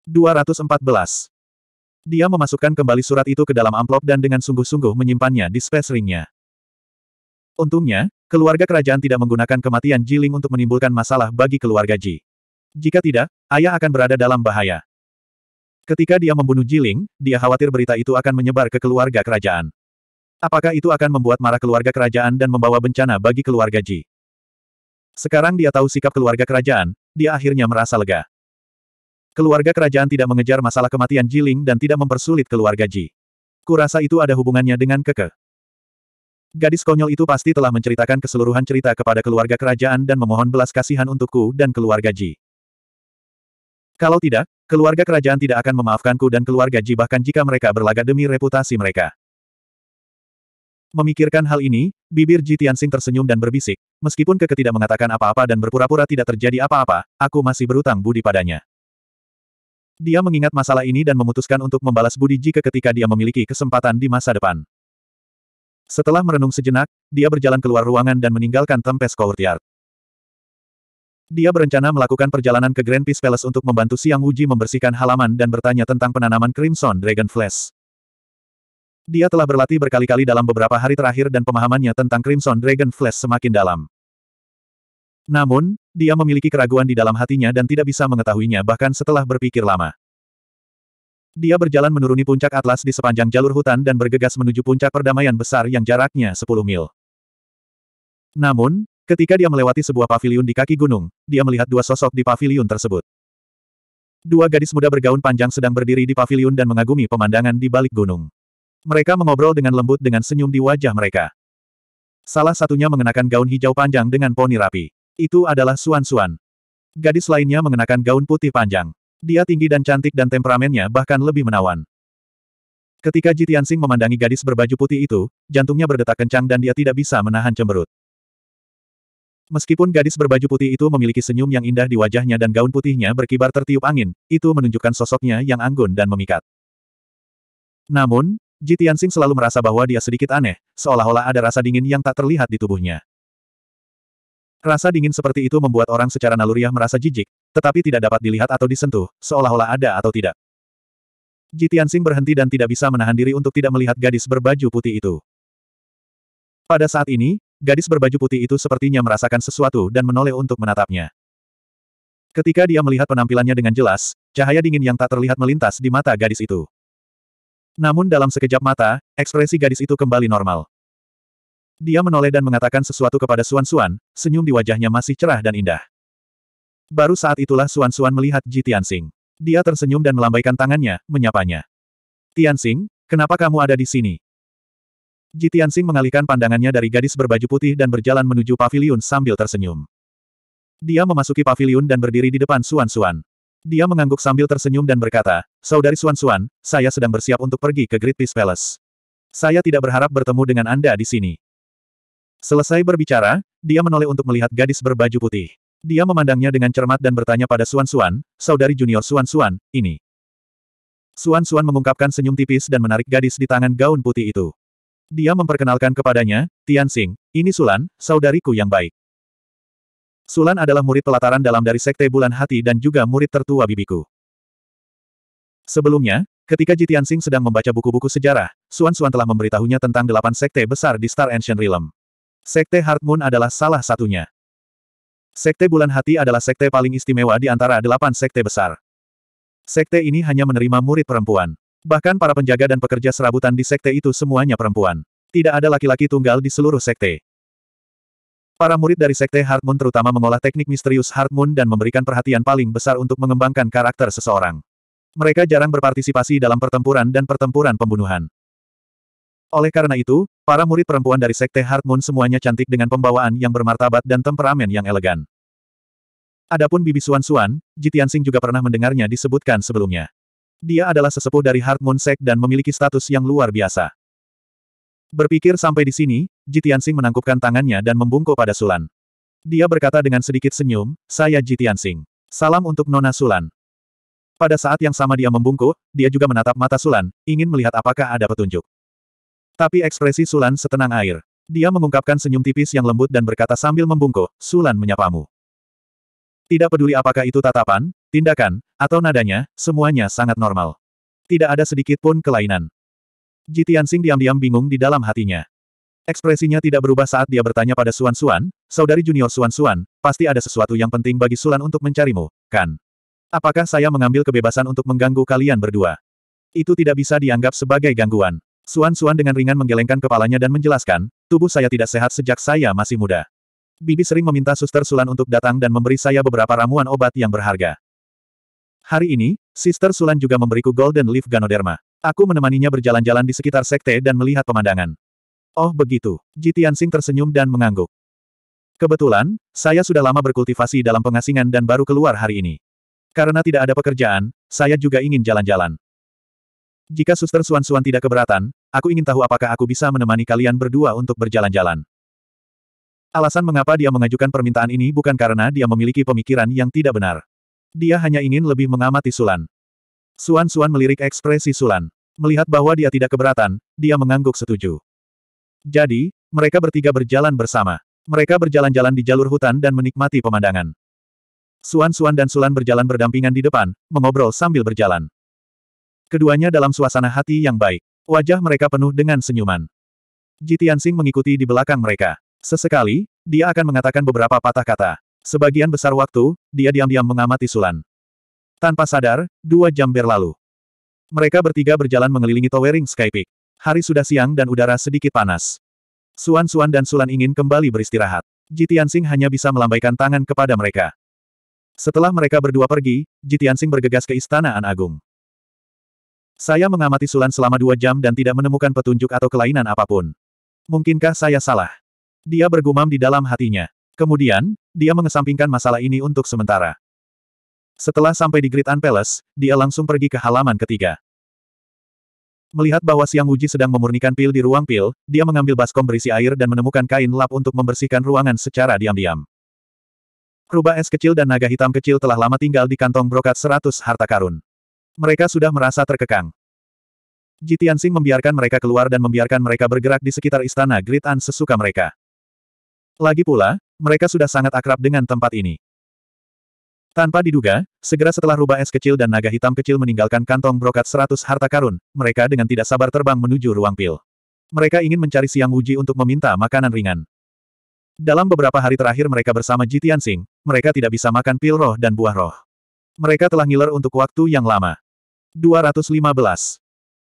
214. Dia memasukkan kembali surat itu ke dalam amplop dan dengan sungguh-sungguh menyimpannya di space ringnya. Untungnya, keluarga kerajaan tidak menggunakan kematian Jiling untuk menimbulkan masalah bagi keluarga Ji. Jika tidak, ayah akan berada dalam bahaya. Ketika dia membunuh Jiling, dia khawatir berita itu akan menyebar ke keluarga kerajaan. Apakah itu akan membuat marah keluarga kerajaan dan membawa bencana bagi keluarga Ji? Sekarang dia tahu sikap keluarga kerajaan, dia akhirnya merasa lega. Keluarga kerajaan tidak mengejar masalah kematian Jiling dan tidak mempersulit keluarga Ji. Kurasa itu ada hubungannya dengan keke. Gadis konyol itu pasti telah menceritakan keseluruhan cerita kepada keluarga kerajaan dan memohon belas kasihan untukku dan keluarga Ji. Kalau tidak, keluarga kerajaan tidak akan memaafkanku dan keluarga Ji bahkan jika mereka berlagak demi reputasi mereka. Memikirkan hal ini, bibir Ji Tianxing tersenyum dan berbisik, Meskipun Keke tidak mengatakan apa-apa dan berpura-pura tidak terjadi apa-apa, aku masih berutang budi padanya. Dia mengingat masalah ini dan memutuskan untuk membalas budi jika ketika dia memiliki kesempatan di masa depan. Setelah merenung sejenak, dia berjalan keluar ruangan dan meninggalkan Tempes Courtyard. Dia berencana melakukan perjalanan ke Grand Peace Palace untuk membantu Siang Wuji membersihkan halaman dan bertanya tentang penanaman Crimson Dragon Flash. Dia telah berlatih berkali-kali dalam beberapa hari terakhir dan pemahamannya tentang Crimson Dragon Flash semakin dalam. Namun, dia memiliki keraguan di dalam hatinya dan tidak bisa mengetahuinya bahkan setelah berpikir lama. Dia berjalan menuruni puncak Atlas di sepanjang jalur hutan dan bergegas menuju puncak perdamaian besar yang jaraknya 10 mil. Namun, ketika dia melewati sebuah paviliun di kaki gunung, dia melihat dua sosok di paviliun tersebut. Dua gadis muda bergaun panjang sedang berdiri di paviliun dan mengagumi pemandangan di balik gunung. Mereka mengobrol dengan lembut dengan senyum di wajah mereka. Salah satunya mengenakan gaun hijau panjang dengan poni rapi. Itu adalah Suan Suan. Gadis lainnya mengenakan gaun putih panjang. Dia tinggi dan cantik dan temperamennya bahkan lebih menawan. Ketika Ji Tianxing memandangi gadis berbaju putih itu, jantungnya berdetak kencang dan dia tidak bisa menahan cemberut. Meskipun gadis berbaju putih itu memiliki senyum yang indah di wajahnya dan gaun putihnya berkibar tertiup angin, itu menunjukkan sosoknya yang anggun dan memikat. Namun, Ji Tianxing selalu merasa bahwa dia sedikit aneh, seolah-olah ada rasa dingin yang tak terlihat di tubuhnya. Rasa dingin seperti itu membuat orang secara naluriah merasa jijik, tetapi tidak dapat dilihat atau disentuh, seolah-olah ada atau tidak. Tianxing berhenti dan tidak bisa menahan diri untuk tidak melihat gadis berbaju putih itu. Pada saat ini, gadis berbaju putih itu sepertinya merasakan sesuatu dan menoleh untuk menatapnya. Ketika dia melihat penampilannya dengan jelas, cahaya dingin yang tak terlihat melintas di mata gadis itu. Namun dalam sekejap mata, ekspresi gadis itu kembali normal. Dia menoleh dan mengatakan sesuatu kepada Suan Suan, senyum di wajahnya masih cerah dan indah. Baru saat itulah Suan Suan melihat Ji Tianxing. Dia tersenyum dan melambaikan tangannya, menyapanya. Tianxing, kenapa kamu ada di sini? Ji Tianxing mengalihkan pandangannya dari gadis berbaju putih dan berjalan menuju paviliun sambil tersenyum. Dia memasuki paviliun dan berdiri di depan Suan Suan. Dia mengangguk sambil tersenyum dan berkata, Saudari Suan Suan, saya sedang bersiap untuk pergi ke Great Peace Palace. Saya tidak berharap bertemu dengan Anda di sini. Selesai berbicara, dia menoleh untuk melihat gadis berbaju putih. Dia memandangnya dengan cermat dan bertanya pada Suan Suan, saudari junior Suan Suan, ini. Suan Suan mengungkapkan senyum tipis dan menarik gadis di tangan gaun putih itu. Dia memperkenalkan kepadanya, Tian Xing, ini Sulan, saudariku yang baik. Sulan adalah murid pelataran dalam dari Sekte Bulan Hati dan juga murid tertua bibiku. Sebelumnya, ketika Jitian Xing sedang membaca buku-buku sejarah, Suan Suan telah memberitahunya tentang delapan sekte besar di Star Ancient Realm. Sekte Heart Moon adalah salah satunya. Sekte Bulan Hati adalah sekte paling istimewa di antara delapan sekte besar. Sekte ini hanya menerima murid perempuan. Bahkan para penjaga dan pekerja serabutan di sekte itu semuanya perempuan. Tidak ada laki-laki tunggal di seluruh sekte. Para murid dari sekte Heart Moon terutama mengolah teknik misterius Heart Moon dan memberikan perhatian paling besar untuk mengembangkan karakter seseorang. Mereka jarang berpartisipasi dalam pertempuran dan pertempuran pembunuhan. Oleh karena itu, para murid perempuan dari Sekte Heart semuanya cantik dengan pembawaan yang bermartabat dan temperamen yang elegan. Adapun Bibi Suan Suan, Jitian Sing juga pernah mendengarnya disebutkan sebelumnya. Dia adalah sesepuh dari Heart Sek dan memiliki status yang luar biasa. Berpikir sampai di sini, Jitian Sing menangkupkan tangannya dan membungkuk pada Sulan. Dia berkata dengan sedikit senyum, saya Jitian Sing. Salam untuk Nona Sulan. Pada saat yang sama dia membungkuk, dia juga menatap mata Sulan, ingin melihat apakah ada petunjuk. Tapi ekspresi Sulan setenang air. Dia mengungkapkan senyum tipis yang lembut dan berkata sambil membungkuk, Sulan menyapamu. Tidak peduli apakah itu tatapan, tindakan, atau nadanya, semuanya sangat normal. Tidak ada sedikit pun kelainan. Jitian Sing diam-diam bingung di dalam hatinya. Ekspresinya tidak berubah saat dia bertanya pada Suan Suan, saudari junior Suan Suan, pasti ada sesuatu yang penting bagi Sulan untuk mencarimu, kan? Apakah saya mengambil kebebasan untuk mengganggu kalian berdua? Itu tidak bisa dianggap sebagai gangguan. Suan Suan dengan ringan menggelengkan kepalanya dan menjelaskan, tubuh saya tidak sehat sejak saya masih muda. Bibi sering meminta suster Sulan untuk datang dan memberi saya beberapa ramuan obat yang berharga. Hari ini, Suster Sulan juga memberiku Golden Leaf Ganoderma. Aku menemaninya berjalan-jalan di sekitar sekte dan melihat pemandangan. Oh begitu, Jitian Sing tersenyum dan mengangguk. Kebetulan, saya sudah lama berkultivasi dalam pengasingan dan baru keluar hari ini. Karena tidak ada pekerjaan, saya juga ingin jalan-jalan. Jika Suster Suan Suan tidak keberatan, aku ingin tahu apakah aku bisa menemani kalian berdua untuk berjalan-jalan. Alasan mengapa dia mengajukan permintaan ini bukan karena dia memiliki pemikiran yang tidak benar. Dia hanya ingin lebih mengamati Sulan. Suan Suan melirik ekspresi Sulan. Melihat bahwa dia tidak keberatan, dia mengangguk setuju. Jadi, mereka bertiga berjalan bersama. Mereka berjalan-jalan di jalur hutan dan menikmati pemandangan. Suan Suan dan Sulan berjalan berdampingan di depan, mengobrol sambil berjalan. Keduanya dalam suasana hati yang baik. Wajah mereka penuh dengan senyuman. Ji mengikuti di belakang mereka. Sesekali, dia akan mengatakan beberapa patah kata. Sebagian besar waktu, dia diam-diam mengamati Sulan. Tanpa sadar, dua jam berlalu. Mereka bertiga berjalan mengelilingi Towering Sky Peak. Hari sudah siang dan udara sedikit panas. Suan-Suan dan Sulan ingin kembali beristirahat. Ji hanya bisa melambaikan tangan kepada mereka. Setelah mereka berdua pergi, Ji bergegas ke Istana An Agung. Saya mengamati Sulan selama dua jam dan tidak menemukan petunjuk atau kelainan apapun. Mungkinkah saya salah? Dia bergumam di dalam hatinya. Kemudian, dia mengesampingkan masalah ini untuk sementara. Setelah sampai di Great An dia langsung pergi ke halaman ketiga. Melihat bahwa Siang Wuji sedang memurnikan pil di ruang pil, dia mengambil baskom berisi air dan menemukan kain lap untuk membersihkan ruangan secara diam-diam. Rubah es kecil dan naga hitam kecil telah lama tinggal di kantong brokat seratus harta karun. Mereka sudah merasa terkekang. Jitian Jitiansing membiarkan mereka keluar dan membiarkan mereka bergerak di sekitar istana Great An sesuka mereka. Lagi pula, mereka sudah sangat akrab dengan tempat ini. Tanpa diduga, segera setelah rubah es kecil dan naga hitam kecil meninggalkan kantong brokat seratus harta karun, mereka dengan tidak sabar terbang menuju ruang pil. Mereka ingin mencari Siang uji untuk meminta makanan ringan. Dalam beberapa hari terakhir mereka bersama Jitian Sing, mereka tidak bisa makan pil roh dan buah roh. Mereka telah ngiler untuk waktu yang lama. 215.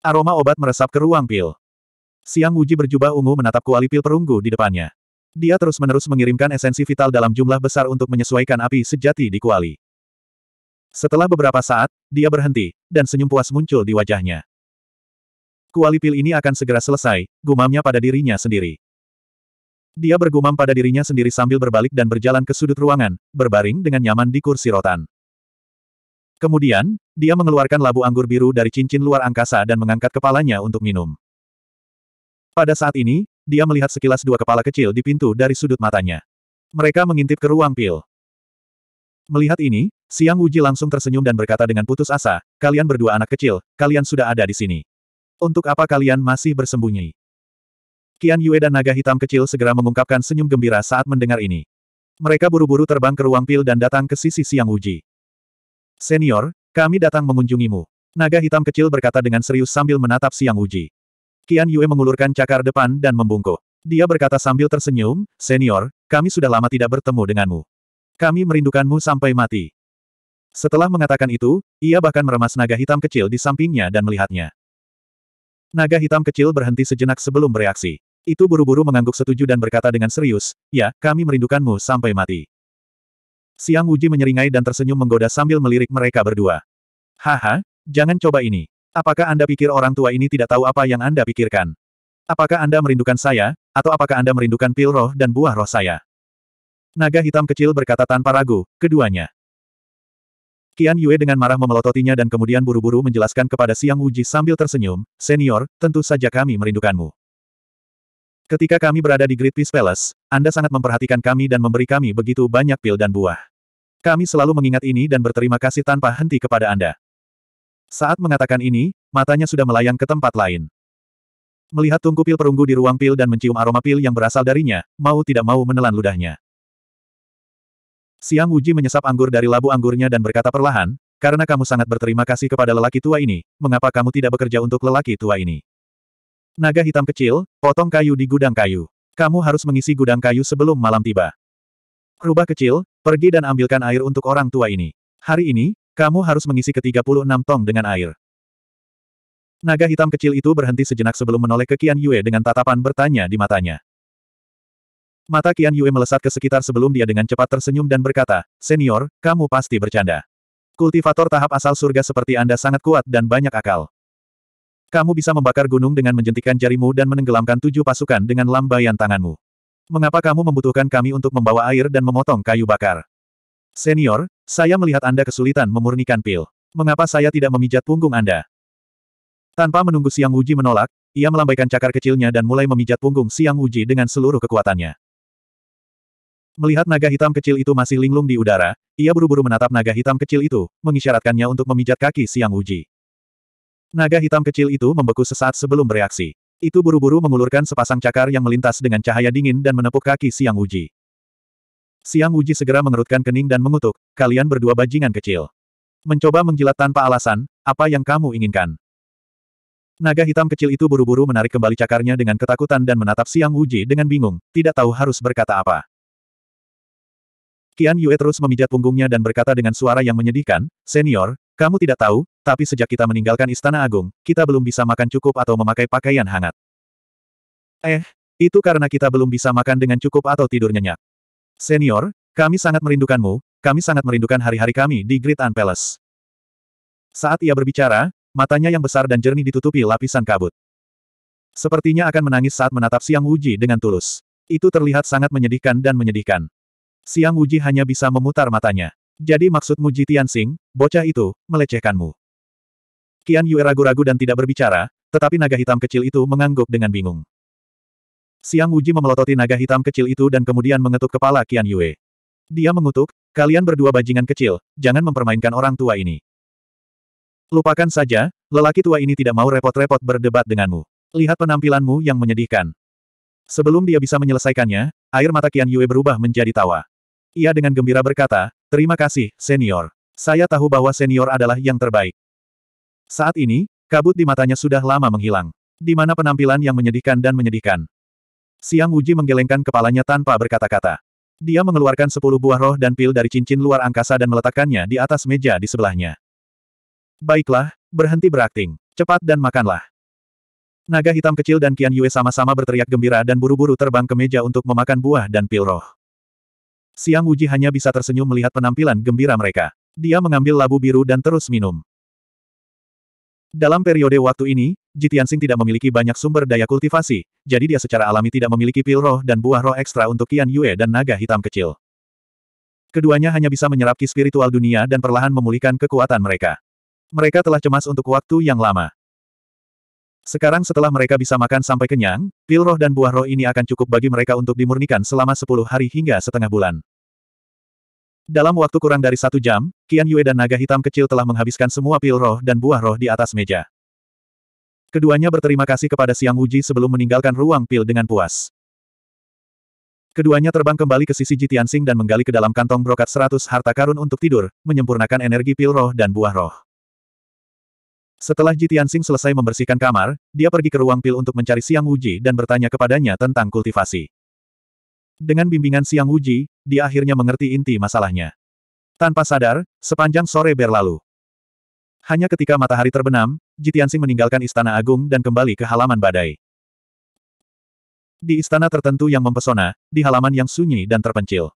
Aroma obat meresap ke ruang pil. Siang Wuji berjubah ungu menatap kuali pil perunggu di depannya. Dia terus-menerus mengirimkan esensi vital dalam jumlah besar untuk menyesuaikan api sejati di kuali. Setelah beberapa saat, dia berhenti, dan senyum puas muncul di wajahnya. Kuali pil ini akan segera selesai, gumamnya pada dirinya sendiri. Dia bergumam pada dirinya sendiri sambil berbalik dan berjalan ke sudut ruangan, berbaring dengan nyaman di kursi rotan. Kemudian, dia mengeluarkan labu anggur biru dari cincin luar angkasa dan mengangkat kepalanya untuk minum. Pada saat ini, dia melihat sekilas dua kepala kecil di pintu dari sudut matanya. Mereka mengintip ke ruang pil. Melihat ini, Siang Wuji langsung tersenyum dan berkata dengan putus asa, kalian berdua anak kecil, kalian sudah ada di sini. Untuk apa kalian masih bersembunyi? Qian Yue dan naga hitam kecil segera mengungkapkan senyum gembira saat mendengar ini. Mereka buru-buru terbang ke ruang pil dan datang ke sisi Siang Wuji. Senior, kami datang mengunjungimu. Naga hitam kecil berkata dengan serius sambil menatap Siang Uji. Qian Yue mengulurkan cakar depan dan membungkuk. Dia berkata sambil tersenyum, Senior, kami sudah lama tidak bertemu denganmu. Kami merindukanmu sampai mati. Setelah mengatakan itu, ia bahkan meremas naga hitam kecil di sampingnya dan melihatnya. Naga hitam kecil berhenti sejenak sebelum bereaksi. Itu buru-buru mengangguk setuju dan berkata dengan serius, Ya, kami merindukanmu sampai mati. Siang Wuji menyeringai dan tersenyum menggoda sambil melirik mereka berdua. Haha, jangan coba ini. Apakah Anda pikir orang tua ini tidak tahu apa yang Anda pikirkan? Apakah Anda merindukan saya, atau apakah Anda merindukan pil roh dan buah roh saya? Naga hitam kecil berkata tanpa ragu, keduanya. Kian Yue dengan marah memelototinya dan kemudian buru-buru menjelaskan kepada Siang Wuji sambil tersenyum, Senior, tentu saja kami merindukanmu. Ketika kami berada di Great Peace Palace, Anda sangat memperhatikan kami dan memberi kami begitu banyak pil dan buah. Kami selalu mengingat ini dan berterima kasih tanpa henti kepada Anda. Saat mengatakan ini, matanya sudah melayang ke tempat lain. Melihat tungku pil perunggu di ruang pil dan mencium aroma pil yang berasal darinya, mau tidak mau menelan ludahnya. Siang Wuji menyesap anggur dari labu anggurnya dan berkata perlahan, karena kamu sangat berterima kasih kepada lelaki tua ini, mengapa kamu tidak bekerja untuk lelaki tua ini? Naga hitam kecil, potong kayu di gudang kayu. Kamu harus mengisi gudang kayu sebelum malam tiba. Rubah kecil, Pergi dan ambilkan air untuk orang tua ini. Hari ini, kamu harus mengisi ke-36 tong dengan air. Naga hitam kecil itu berhenti sejenak sebelum menoleh ke Kian Yue dengan tatapan bertanya di matanya. Mata Kian Yue melesat ke sekitar sebelum dia dengan cepat tersenyum dan berkata, Senior, kamu pasti bercanda. Kultivator tahap asal surga seperti Anda sangat kuat dan banyak akal. Kamu bisa membakar gunung dengan menjentikan jarimu dan menenggelamkan tujuh pasukan dengan lambaian tanganmu. Mengapa kamu membutuhkan kami untuk membawa air dan memotong kayu bakar? Senior, saya melihat Anda kesulitan memurnikan pil. Mengapa saya tidak memijat punggung Anda? Tanpa menunggu Siang Wuji menolak, ia melambaikan cakar kecilnya dan mulai memijat punggung Siang Wuji dengan seluruh kekuatannya. Melihat naga hitam kecil itu masih linglung di udara, ia buru-buru menatap naga hitam kecil itu, mengisyaratkannya untuk memijat kaki Siang Wuji. Naga hitam kecil itu membeku sesaat sebelum bereaksi. Itu buru-buru mengulurkan sepasang cakar yang melintas dengan cahaya dingin dan menepuk kaki Siang Uji. Siang Uji segera mengerutkan kening dan mengutuk, kalian berdua bajingan kecil. Mencoba menjilat tanpa alasan, apa yang kamu inginkan? Naga hitam kecil itu buru-buru menarik kembali cakarnya dengan ketakutan dan menatap Siang Uji dengan bingung, tidak tahu harus berkata apa. Kian Yue terus memijat punggungnya dan berkata dengan suara yang menyedihkan, Senior, kamu tidak tahu, tapi sejak kita meninggalkan Istana Agung, kita belum bisa makan cukup atau memakai pakaian hangat. Eh, itu karena kita belum bisa makan dengan cukup atau tidur nyenyak. Senior, kami sangat merindukanmu, kami sangat merindukan hari-hari kami di Great An Palace. Saat ia berbicara, matanya yang besar dan jernih ditutupi lapisan kabut. Sepertinya akan menangis saat menatap Siang Wuji dengan tulus. Itu terlihat sangat menyedihkan dan menyedihkan. Siang Wuji hanya bisa memutar matanya. Jadi maksudmu Jitian Tianxing, bocah itu, melecehkanmu. Kian Yue ragu-ragu dan tidak berbicara, tetapi naga hitam kecil itu mengangguk dengan bingung. Siang Wuji memelototi naga hitam kecil itu dan kemudian mengetuk kepala Kian Yue. Dia mengutuk, kalian berdua bajingan kecil, jangan mempermainkan orang tua ini. Lupakan saja, lelaki tua ini tidak mau repot-repot berdebat denganmu. Lihat penampilanmu yang menyedihkan. Sebelum dia bisa menyelesaikannya, air mata Kian Yue berubah menjadi tawa. Ia dengan gembira berkata, Terima kasih, senior. Saya tahu bahwa senior adalah yang terbaik. Saat ini, kabut di matanya sudah lama menghilang. Di mana penampilan yang menyedihkan dan menyedihkan. Siang Uji menggelengkan kepalanya tanpa berkata-kata. Dia mengeluarkan sepuluh buah roh dan pil dari cincin luar angkasa dan meletakkannya di atas meja di sebelahnya. Baiklah, berhenti berakting. Cepat dan makanlah. Naga hitam kecil dan Kian Yue sama-sama berteriak gembira dan buru-buru terbang ke meja untuk memakan buah dan pil roh. Siang Wuji hanya bisa tersenyum melihat penampilan gembira mereka. Dia mengambil labu biru dan terus minum. Dalam periode waktu ini, Jitiansing tidak memiliki banyak sumber daya kultivasi, jadi dia secara alami tidak memiliki pil roh dan buah roh ekstra untuk Qian Yue dan naga hitam kecil. Keduanya hanya bisa menyerap ki spiritual dunia dan perlahan memulihkan kekuatan mereka. Mereka telah cemas untuk waktu yang lama. Sekarang setelah mereka bisa makan sampai kenyang, pil roh dan buah roh ini akan cukup bagi mereka untuk dimurnikan selama 10 hari hingga setengah bulan. Dalam waktu kurang dari satu jam, Qian Yue dan naga hitam kecil telah menghabiskan semua pil roh dan buah roh di atas meja. Keduanya berterima kasih kepada Siang Wuji sebelum meninggalkan ruang pil dengan puas. Keduanya terbang kembali ke sisi Jitian Sing dan menggali ke dalam kantong brokat seratus harta karun untuk tidur, menyempurnakan energi pil roh dan buah roh. Setelah Ji Tianxing selesai membersihkan kamar, dia pergi ke ruang pil untuk mencari Siang Wuji dan bertanya kepadanya tentang kultivasi. Dengan bimbingan Siang Wuji, dia akhirnya mengerti inti masalahnya. Tanpa sadar, sepanjang sore berlalu. Hanya ketika matahari terbenam, Ji Tianxing meninggalkan Istana Agung dan kembali ke halaman badai. Di istana tertentu yang mempesona, di halaman yang sunyi dan terpencil.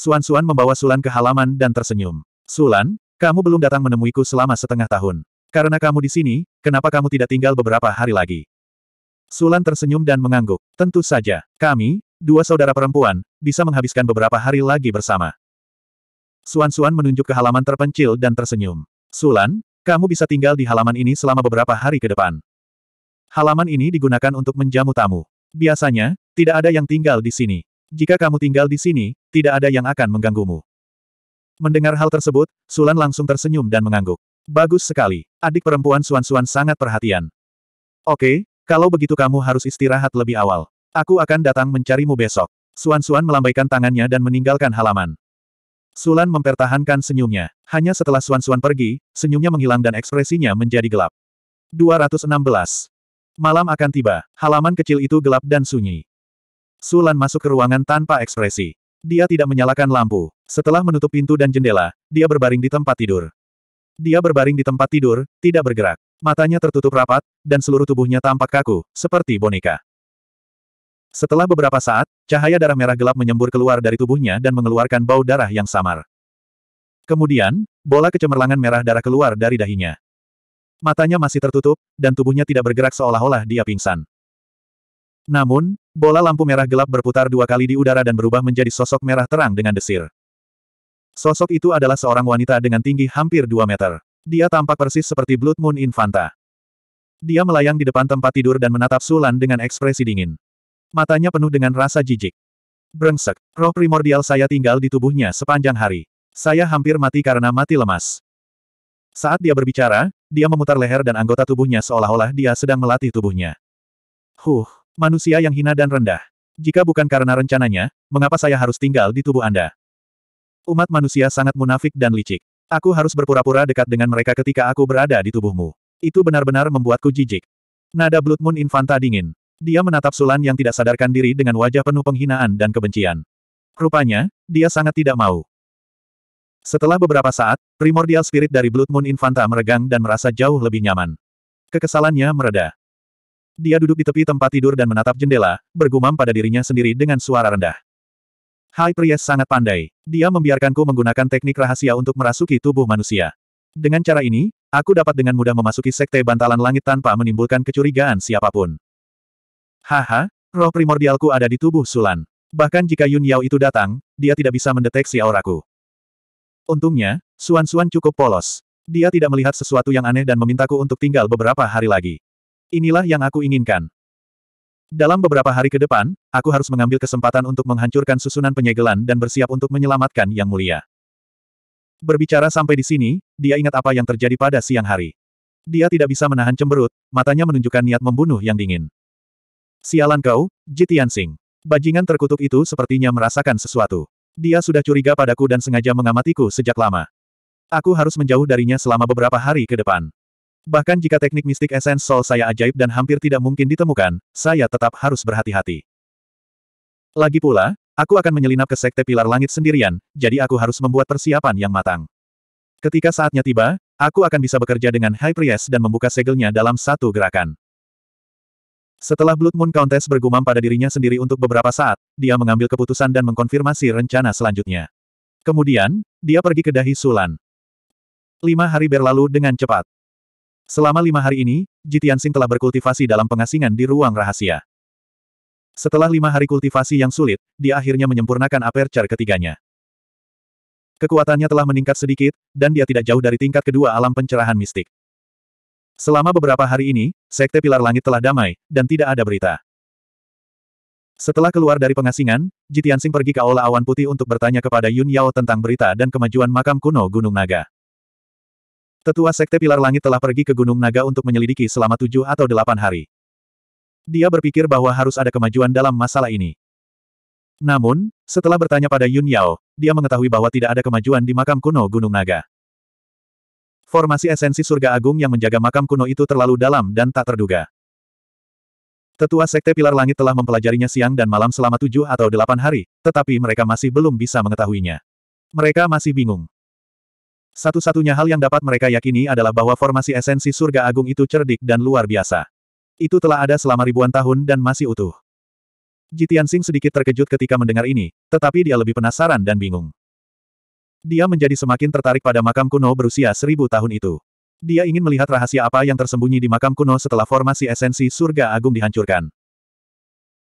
Suan-Suan membawa Sulan ke halaman dan tersenyum. Sulan, kamu belum datang menemuiku selama setengah tahun. Karena kamu di sini, kenapa kamu tidak tinggal beberapa hari lagi? Sulan tersenyum dan mengangguk. Tentu saja, kami, dua saudara perempuan, bisa menghabiskan beberapa hari lagi bersama. Suan-Suan menunjuk ke halaman terpencil dan tersenyum. Sulan, kamu bisa tinggal di halaman ini selama beberapa hari ke depan. Halaman ini digunakan untuk menjamu tamu. Biasanya, tidak ada yang tinggal di sini. Jika kamu tinggal di sini, tidak ada yang akan mengganggumu. Mendengar hal tersebut, Sulan langsung tersenyum dan mengangguk. Bagus sekali. Adik perempuan Suan-Suan sangat perhatian. Oke, kalau begitu kamu harus istirahat lebih awal. Aku akan datang mencarimu besok. Suan-Suan melambaikan tangannya dan meninggalkan halaman. Sulan mempertahankan senyumnya. Hanya setelah Suan-Suan pergi, senyumnya menghilang dan ekspresinya menjadi gelap. 216. Malam akan tiba. Halaman kecil itu gelap dan sunyi. Sulan masuk ke ruangan tanpa ekspresi. Dia tidak menyalakan lampu. Setelah menutup pintu dan jendela, dia berbaring di tempat tidur. Dia berbaring di tempat tidur, tidak bergerak. Matanya tertutup rapat, dan seluruh tubuhnya tampak kaku, seperti boneka. Setelah beberapa saat, cahaya darah merah gelap menyembur keluar dari tubuhnya dan mengeluarkan bau darah yang samar. Kemudian, bola kecemerlangan merah darah keluar dari dahinya. Matanya masih tertutup, dan tubuhnya tidak bergerak seolah-olah dia pingsan. Namun, bola lampu merah gelap berputar dua kali di udara dan berubah menjadi sosok merah terang dengan desir. Sosok itu adalah seorang wanita dengan tinggi hampir 2 meter. Dia tampak persis seperti Blood Moon Infanta. Dia melayang di depan tempat tidur dan menatap Sulan dengan ekspresi dingin. Matanya penuh dengan rasa jijik. Brengsek, roh primordial saya tinggal di tubuhnya sepanjang hari. Saya hampir mati karena mati lemas. Saat dia berbicara, dia memutar leher dan anggota tubuhnya seolah-olah dia sedang melatih tubuhnya. Huh, manusia yang hina dan rendah. Jika bukan karena rencananya, mengapa saya harus tinggal di tubuh Anda? Umat manusia sangat munafik dan licik. Aku harus berpura-pura dekat dengan mereka ketika aku berada di tubuhmu. Itu benar-benar membuatku jijik. Nada Blood Moon Infanta dingin. Dia menatap Sulan yang tidak sadarkan diri dengan wajah penuh penghinaan dan kebencian. Rupanya, dia sangat tidak mau. Setelah beberapa saat, primordial spirit dari Blood Moon Infanta meregang dan merasa jauh lebih nyaman. Kekesalannya mereda. Dia duduk di tepi tempat tidur dan menatap jendela, bergumam pada dirinya sendiri dengan suara rendah. Hai Priest sangat pandai. Dia membiarkanku menggunakan teknik rahasia untuk merasuki tubuh manusia. Dengan cara ini, aku dapat dengan mudah memasuki sekte bantalan langit tanpa menimbulkan kecurigaan siapapun. Haha, roh primordialku ada di tubuh Sulan. Bahkan jika Yun Yao itu datang, dia tidak bisa mendeteksi auraku. Untungnya, Suan Suan cukup polos. Dia tidak melihat sesuatu yang aneh dan memintaku untuk tinggal beberapa hari lagi. Inilah yang aku inginkan. Dalam beberapa hari ke depan, aku harus mengambil kesempatan untuk menghancurkan susunan penyegelan dan bersiap untuk menyelamatkan Yang Mulia. Berbicara sampai di sini, dia ingat apa yang terjadi pada siang hari. Dia tidak bisa menahan cemberut, matanya menunjukkan niat membunuh yang dingin. Sialan kau, Jitian Sing. Bajingan terkutuk itu sepertinya merasakan sesuatu. Dia sudah curiga padaku dan sengaja mengamatiku sejak lama. Aku harus menjauh darinya selama beberapa hari ke depan. Bahkan jika teknik mistik esens soul saya ajaib dan hampir tidak mungkin ditemukan, saya tetap harus berhati-hati. Lagi pula, aku akan menyelinap ke sekte pilar langit sendirian, jadi aku harus membuat persiapan yang matang. Ketika saatnya tiba, aku akan bisa bekerja dengan High Priest dan membuka segelnya dalam satu gerakan. Setelah Blood Moon Countess bergumam pada dirinya sendiri untuk beberapa saat, dia mengambil keputusan dan mengkonfirmasi rencana selanjutnya. Kemudian, dia pergi ke dahi Sulan. Lima hari berlalu dengan cepat. Selama lima hari ini, Jitiansing telah berkultivasi dalam pengasingan di ruang rahasia. Setelah lima hari kultivasi yang sulit, dia akhirnya menyempurnakan aperture ketiganya. Kekuatannya telah meningkat sedikit, dan dia tidak jauh dari tingkat kedua alam pencerahan mistik. Selama beberapa hari ini, Sekte Pilar Langit telah damai, dan tidak ada berita. Setelah keluar dari pengasingan, Jitiansing pergi ke Aula Awan Putih untuk bertanya kepada Yun Yao tentang berita dan kemajuan makam kuno Gunung Naga. Tetua Sekte Pilar Langit telah pergi ke Gunung Naga untuk menyelidiki selama tujuh atau delapan hari. Dia berpikir bahwa harus ada kemajuan dalam masalah ini. Namun, setelah bertanya pada Yun Yao, dia mengetahui bahwa tidak ada kemajuan di makam kuno Gunung Naga. Formasi esensi surga agung yang menjaga makam kuno itu terlalu dalam dan tak terduga. Tetua Sekte Pilar Langit telah mempelajarinya siang dan malam selama tujuh atau delapan hari, tetapi mereka masih belum bisa mengetahuinya. Mereka masih bingung. Satu-satunya hal yang dapat mereka yakini adalah bahwa formasi esensi surga agung itu cerdik dan luar biasa. Itu telah ada selama ribuan tahun dan masih utuh. Jitian Sing sedikit terkejut ketika mendengar ini, tetapi dia lebih penasaran dan bingung. Dia menjadi semakin tertarik pada makam kuno berusia seribu tahun itu. Dia ingin melihat rahasia apa yang tersembunyi di makam kuno setelah formasi esensi surga agung dihancurkan.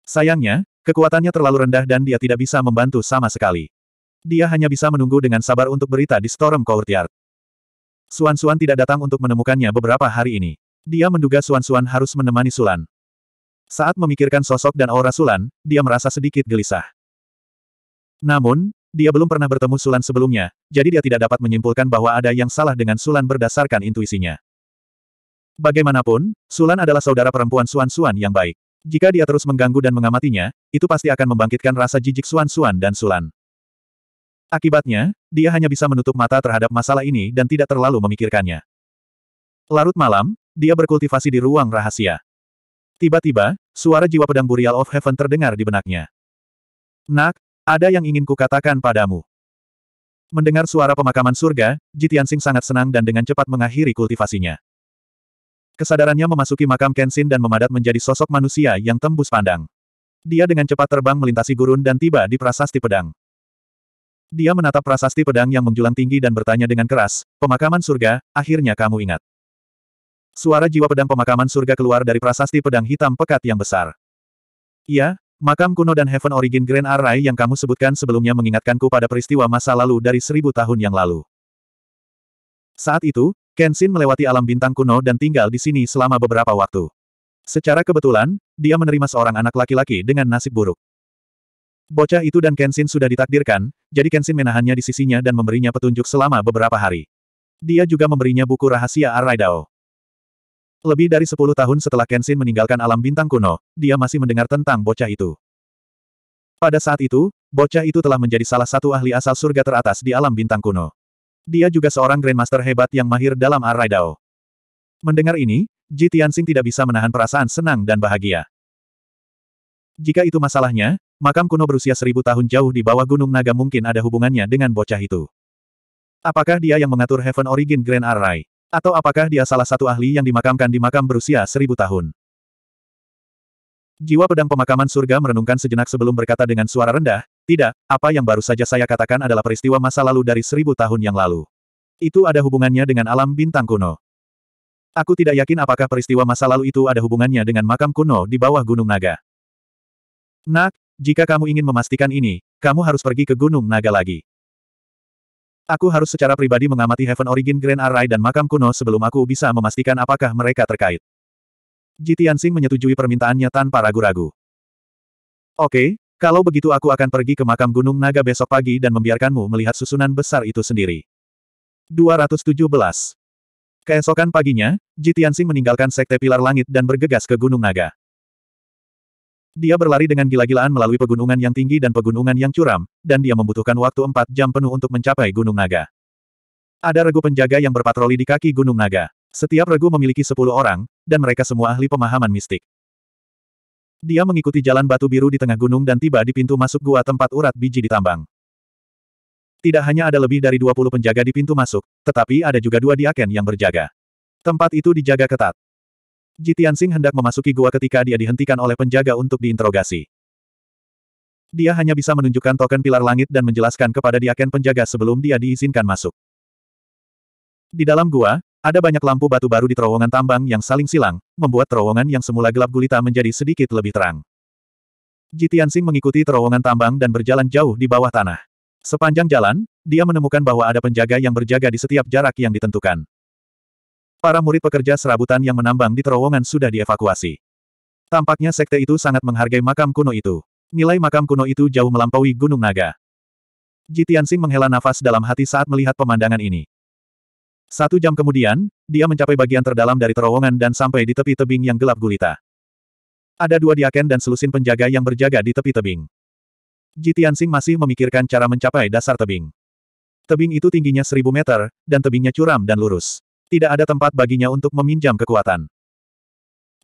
Sayangnya, kekuatannya terlalu rendah dan dia tidak bisa membantu sama sekali. Dia hanya bisa menunggu dengan sabar untuk berita di Storm Courtyard. Suan-Suan tidak datang untuk menemukannya beberapa hari ini. Dia menduga Suan-Suan harus menemani Sulan. Saat memikirkan sosok dan aura Sulan, dia merasa sedikit gelisah. Namun, dia belum pernah bertemu Sulan sebelumnya, jadi dia tidak dapat menyimpulkan bahwa ada yang salah dengan Sulan berdasarkan intuisinya. Bagaimanapun, Sulan adalah saudara perempuan Suan-Suan yang baik. Jika dia terus mengganggu dan mengamatinya, itu pasti akan membangkitkan rasa jijik Suan-Suan dan Sulan. Akibatnya, dia hanya bisa menutup mata terhadap masalah ini dan tidak terlalu memikirkannya. Larut malam, dia berkultivasi di ruang rahasia. Tiba-tiba, suara jiwa pedang Burial of Heaven terdengar di benaknya. Nak, ada yang ingin kukatakan padamu. Mendengar suara pemakaman surga, Jitiansing sangat senang dan dengan cepat mengakhiri kultivasinya. Kesadarannya memasuki makam Kenshin dan memadat menjadi sosok manusia yang tembus pandang. Dia dengan cepat terbang melintasi gurun dan tiba di prasasti pedang. Dia menatap prasasti pedang yang menjulang tinggi dan bertanya dengan keras, pemakaman surga, akhirnya kamu ingat. Suara jiwa pedang pemakaman surga keluar dari prasasti pedang hitam pekat yang besar. Iya, makam kuno dan Heaven Origin Grand Array yang kamu sebutkan sebelumnya mengingatkanku pada peristiwa masa lalu dari seribu tahun yang lalu. Saat itu, Kenshin melewati alam bintang kuno dan tinggal di sini selama beberapa waktu. Secara kebetulan, dia menerima seorang anak laki-laki dengan nasib buruk. Bocah itu dan Kenshin sudah ditakdirkan, jadi Kenshin menahannya di sisinya dan memberinya petunjuk selama beberapa hari. Dia juga memberinya buku rahasia Araidao. Lebih dari sepuluh tahun setelah Kenshin meninggalkan alam bintang kuno, dia masih mendengar tentang bocah itu. Pada saat itu, bocah itu telah menjadi salah satu ahli asal surga teratas di alam bintang kuno. Dia juga seorang Grandmaster hebat yang mahir dalam Araidao. Mendengar ini, Ji Tianxing tidak bisa menahan perasaan senang dan bahagia. Jika itu masalahnya, Makam kuno berusia seribu tahun jauh di bawah Gunung Naga mungkin ada hubungannya dengan bocah itu. Apakah dia yang mengatur Heaven Origin Grand Array? Atau apakah dia salah satu ahli yang dimakamkan di makam berusia seribu tahun? Jiwa pedang pemakaman surga merenungkan sejenak sebelum berkata dengan suara rendah, tidak, apa yang baru saja saya katakan adalah peristiwa masa lalu dari seribu tahun yang lalu. Itu ada hubungannya dengan alam bintang kuno. Aku tidak yakin apakah peristiwa masa lalu itu ada hubungannya dengan makam kuno di bawah Gunung Naga. Nak, jika kamu ingin memastikan ini, kamu harus pergi ke Gunung Naga lagi. Aku harus secara pribadi mengamati Heaven Origin Grand Array dan makam kuno sebelum aku bisa memastikan apakah mereka terkait. Jitiansing menyetujui permintaannya tanpa ragu-ragu. Oke, kalau begitu aku akan pergi ke makam Gunung Naga besok pagi dan membiarkanmu melihat susunan besar itu sendiri. 217. Keesokan paginya, Jitiansing meninggalkan Sekte Pilar Langit dan bergegas ke Gunung Naga. Dia berlari dengan gila-gilaan melalui pegunungan yang tinggi dan pegunungan yang curam, dan dia membutuhkan waktu empat jam penuh untuk mencapai Gunung Naga. Ada regu penjaga yang berpatroli di kaki Gunung Naga. Setiap regu memiliki sepuluh orang, dan mereka semua ahli pemahaman mistik. Dia mengikuti jalan batu biru di tengah gunung dan tiba di pintu masuk gua tempat urat biji ditambang. Tidak hanya ada lebih dari dua puluh penjaga di pintu masuk, tetapi ada juga dua diaken yang berjaga. Tempat itu dijaga ketat. Ji Tianxing hendak memasuki gua ketika dia dihentikan oleh penjaga untuk diinterogasi. Dia hanya bisa menunjukkan token pilar langit dan menjelaskan kepada diaken penjaga sebelum dia diizinkan masuk. Di dalam gua, ada banyak lampu batu baru di terowongan tambang yang saling silang, membuat terowongan yang semula gelap gulita menjadi sedikit lebih terang. Ji Tianxing mengikuti terowongan tambang dan berjalan jauh di bawah tanah. Sepanjang jalan, dia menemukan bahwa ada penjaga yang berjaga di setiap jarak yang ditentukan. Para murid pekerja serabutan yang menambang di terowongan sudah dievakuasi. Tampaknya sekte itu sangat menghargai makam kuno itu. Nilai makam kuno itu jauh melampaui Gunung Naga. Jitiansing menghela nafas dalam hati saat melihat pemandangan ini. Satu jam kemudian, dia mencapai bagian terdalam dari terowongan dan sampai di tepi tebing yang gelap gulita. Ada dua diaken dan selusin penjaga yang berjaga di tepi tebing. Jitiansing masih memikirkan cara mencapai dasar tebing. Tebing itu tingginya seribu meter, dan tebingnya curam dan lurus tidak ada tempat baginya untuk meminjam kekuatan.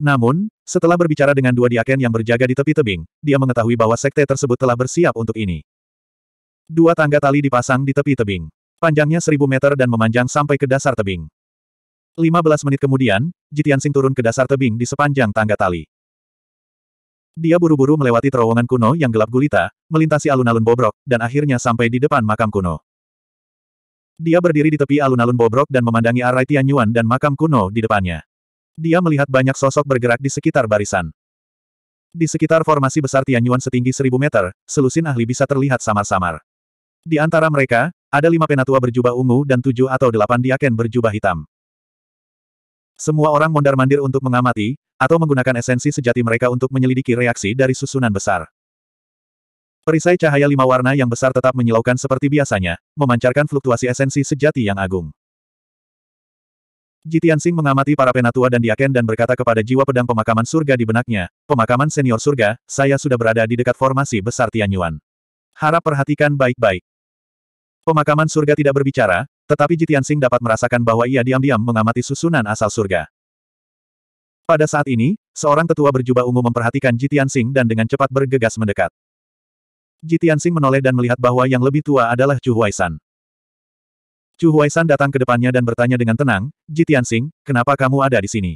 Namun, setelah berbicara dengan dua diaken yang berjaga di tepi tebing, dia mengetahui bahwa sekte tersebut telah bersiap untuk ini. Dua tangga tali dipasang di tepi tebing. Panjangnya seribu meter dan memanjang sampai ke dasar tebing. 15 menit kemudian, Jitian Sing turun ke dasar tebing di sepanjang tangga tali. Dia buru-buru melewati terowongan kuno yang gelap gulita, melintasi alun-alun bobrok, dan akhirnya sampai di depan makam kuno. Dia berdiri di tepi alun-alun bobrok dan memandangi arai Tianyuan dan makam kuno di depannya. Dia melihat banyak sosok bergerak di sekitar barisan. Di sekitar formasi besar Tianyuan setinggi seribu meter, selusin ahli bisa terlihat samar-samar. Di antara mereka, ada lima penatua berjubah ungu dan tujuh atau delapan diaken berjubah hitam. Semua orang mondar-mandir untuk mengamati, atau menggunakan esensi sejati mereka untuk menyelidiki reaksi dari susunan besar. Perisai cahaya lima warna yang besar tetap menyilaukan seperti biasanya, memancarkan fluktuasi esensi sejati yang agung. Jitian mengamati para penatua dan diaken dan berkata kepada jiwa pedang pemakaman surga di benaknya, pemakaman senior surga, saya sudah berada di dekat formasi besar Tianyuan. Harap perhatikan baik-baik. Pemakaman surga tidak berbicara, tetapi Jitian dapat merasakan bahwa ia diam-diam mengamati susunan asal surga. Pada saat ini, seorang tetua berjubah ungu memperhatikan Jitian dan dengan cepat bergegas mendekat. Ji Tianxing menoleh dan melihat bahwa yang lebih tua adalah Chu Huaisan. Chu Huaisan datang ke depannya dan bertanya dengan tenang, Ji Tianxing, kenapa kamu ada di sini?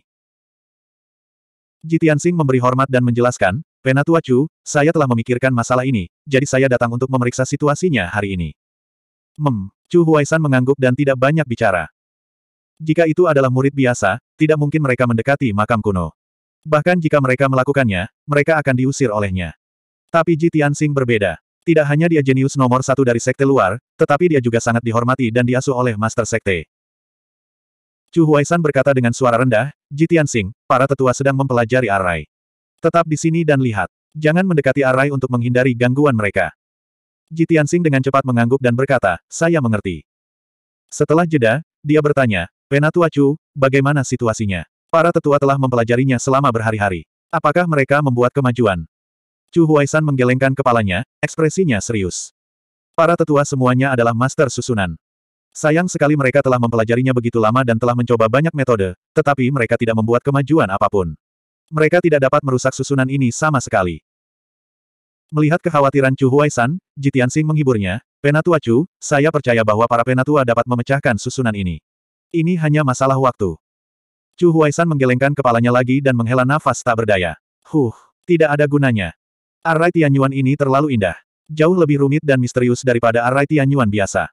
Ji Tianxing memberi hormat dan menjelaskan, Penatua Chu, saya telah memikirkan masalah ini, jadi saya datang untuk memeriksa situasinya hari ini. Mem, Chu Huaisan mengangguk dan tidak banyak bicara. Jika itu adalah murid biasa, tidak mungkin mereka mendekati makam kuno. Bahkan jika mereka melakukannya, mereka akan diusir olehnya. Tapi Ji Tianxing berbeda. Tidak hanya dia jenius nomor satu dari sekte luar, tetapi dia juga sangat dihormati dan diasuh oleh Master Sekte. Chu Huaisan berkata dengan suara rendah, Ji Tianxing, para tetua sedang mempelajari Arai. Tetap di sini dan lihat. Jangan mendekati Arai untuk menghindari gangguan mereka. Ji Tianxing dengan cepat mengangguk dan berkata, saya mengerti. Setelah jeda, dia bertanya, Penatua Chu, bagaimana situasinya? Para tetua telah mempelajarinya selama berhari-hari. Apakah mereka membuat kemajuan? Chu Huaisan menggelengkan kepalanya, ekspresinya serius. Para tetua semuanya adalah master susunan. Sayang sekali mereka telah mempelajarinya begitu lama dan telah mencoba banyak metode, tetapi mereka tidak membuat kemajuan apapun. Mereka tidak dapat merusak susunan ini sama sekali. Melihat kekhawatiran Chu Huaisan, Jitiansing menghiburnya, Penatua Chu, saya percaya bahwa para penatua dapat memecahkan susunan ini. Ini hanya masalah waktu. Chu Huaisan menggelengkan kepalanya lagi dan menghela nafas tak berdaya. Huh, tidak ada gunanya. Arai Tianyuan ini terlalu indah. Jauh lebih rumit dan misterius daripada arai Tianyuan biasa.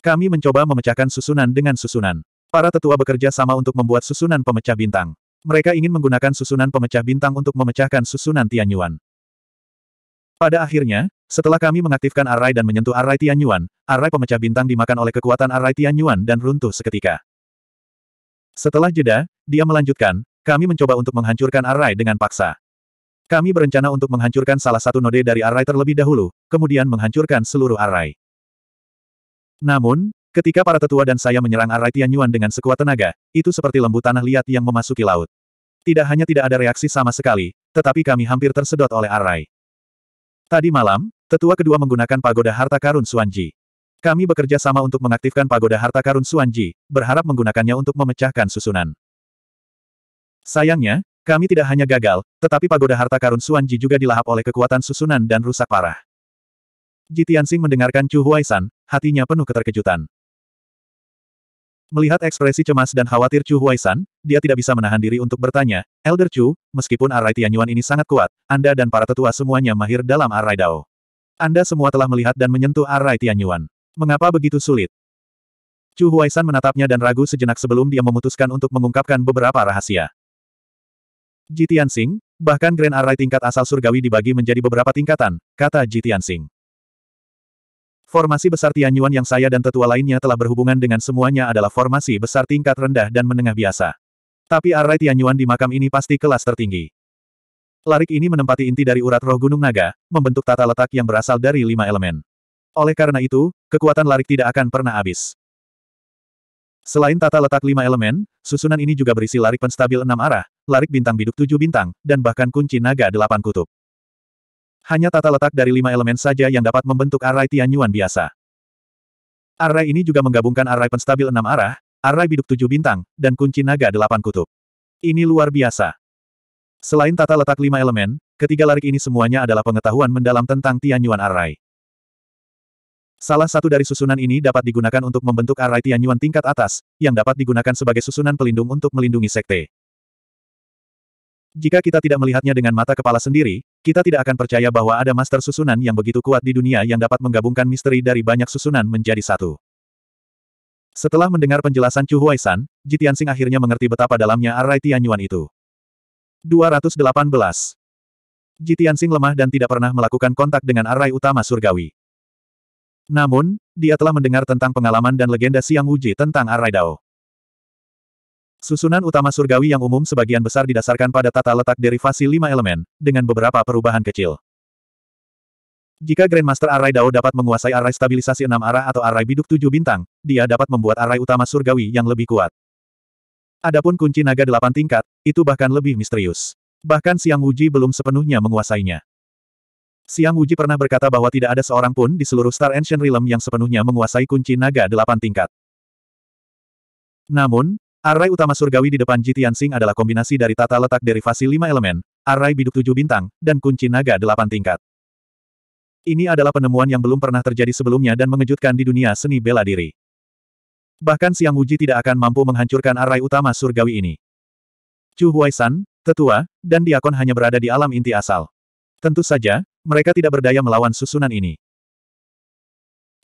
Kami mencoba memecahkan susunan dengan susunan. Para tetua bekerja sama untuk membuat susunan pemecah bintang. Mereka ingin menggunakan susunan pemecah bintang untuk memecahkan susunan Tianyuan. Pada akhirnya, setelah kami mengaktifkan arai dan menyentuh arai Tianyuan, arai pemecah bintang dimakan oleh kekuatan arai Tianyuan dan runtuh seketika. Setelah jeda, dia melanjutkan, kami mencoba untuk menghancurkan arai dengan paksa. Kami berencana untuk menghancurkan salah satu node dari array terlebih dahulu, kemudian menghancurkan seluruh array. Namun, ketika para tetua dan saya menyerang array Tianyuan dengan sekuat tenaga, itu seperti lembu tanah liat yang memasuki laut. Tidak hanya tidak ada reaksi sama sekali, tetapi kami hampir tersedot oleh array. Tadi malam, tetua kedua menggunakan pagoda harta karun Suanji. Kami bekerja sama untuk mengaktifkan pagoda harta karun Suanji, berharap menggunakannya untuk memecahkan susunan. Sayangnya, kami tidak hanya gagal, tetapi pagoda harta karun Suan Ji juga dilahap oleh kekuatan susunan dan rusak parah. Ji Tianxing mendengarkan Chu Huaisan, hatinya penuh keterkejutan. Melihat ekspresi cemas dan khawatir Chu Huaisan, dia tidak bisa menahan diri untuk bertanya, Elder Chu, meskipun arai Tianyuan ini sangat kuat, Anda dan para tetua semuanya mahir dalam arai Dao. Anda semua telah melihat dan menyentuh arai Tianyuan. Mengapa begitu sulit? Chu Huaisan menatapnya dan ragu sejenak sebelum dia memutuskan untuk mengungkapkan beberapa rahasia. Jitian Sing, bahkan Grand Array tingkat asal surgawi dibagi menjadi beberapa tingkatan, kata Jitian Sing. Formasi besar Tianyuan yang saya dan tetua lainnya telah berhubungan dengan semuanya adalah formasi besar tingkat rendah dan menengah biasa. Tapi Array Tianyuan di makam ini pasti kelas tertinggi. Larik ini menempati inti dari urat roh Gunung Naga, membentuk tata letak yang berasal dari lima elemen. Oleh karena itu, kekuatan larik tidak akan pernah habis. Selain tata letak lima elemen, susunan ini juga berisi larik penstabil enam arah, larik bintang biduk tujuh bintang, dan bahkan kunci naga delapan kutub. Hanya tata letak dari lima elemen saja yang dapat membentuk arai Tianyuan biasa. Arai ini juga menggabungkan arai penstabil enam arah, arai biduk tujuh bintang, dan kunci naga delapan kutub. Ini luar biasa. Selain tata letak lima elemen, ketiga larik ini semuanya adalah pengetahuan mendalam tentang Tianyuan Arai. Salah satu dari susunan ini dapat digunakan untuk membentuk arai Tianyuan tingkat atas, yang dapat digunakan sebagai susunan pelindung untuk melindungi sekte. Jika kita tidak melihatnya dengan mata kepala sendiri, kita tidak akan percaya bahwa ada master susunan yang begitu kuat di dunia yang dapat menggabungkan misteri dari banyak susunan menjadi satu. Setelah mendengar penjelasan Chu Huaisan, Ji Tianxing akhirnya mengerti betapa dalamnya arai Tianyuan itu. 218. Jitian lemah dan tidak pernah melakukan kontak dengan arai utama surgawi. Namun, dia telah mendengar tentang pengalaman dan legenda Siang Wuji tentang Arai Dao. Susunan utama surgawi yang umum sebagian besar didasarkan pada tata letak derivasi lima elemen, dengan beberapa perubahan kecil. Jika Grandmaster Arai Dao dapat menguasai arai stabilisasi enam arah atau arai biduk tujuh bintang, dia dapat membuat arai utama surgawi yang lebih kuat. Adapun kunci naga delapan tingkat, itu bahkan lebih misterius. Bahkan Siang Wuji belum sepenuhnya menguasainya. Siang Wuji pernah berkata bahwa tidak ada seorang pun di seluruh Star Ancient Realm yang sepenuhnya menguasai kunci naga delapan tingkat. Namun, array utama surgawi di depan Jitian Sing adalah kombinasi dari tata letak derivasi lima elemen, array biduk tujuh bintang, dan kunci naga delapan tingkat. Ini adalah penemuan yang belum pernah terjadi sebelumnya dan mengejutkan di dunia seni bela diri. Bahkan Siang Wuji tidak akan mampu menghancurkan array utama surgawi ini. Chu Huaisan, tetua, dan diakon hanya berada di alam inti asal. Tentu saja, mereka tidak berdaya melawan susunan ini.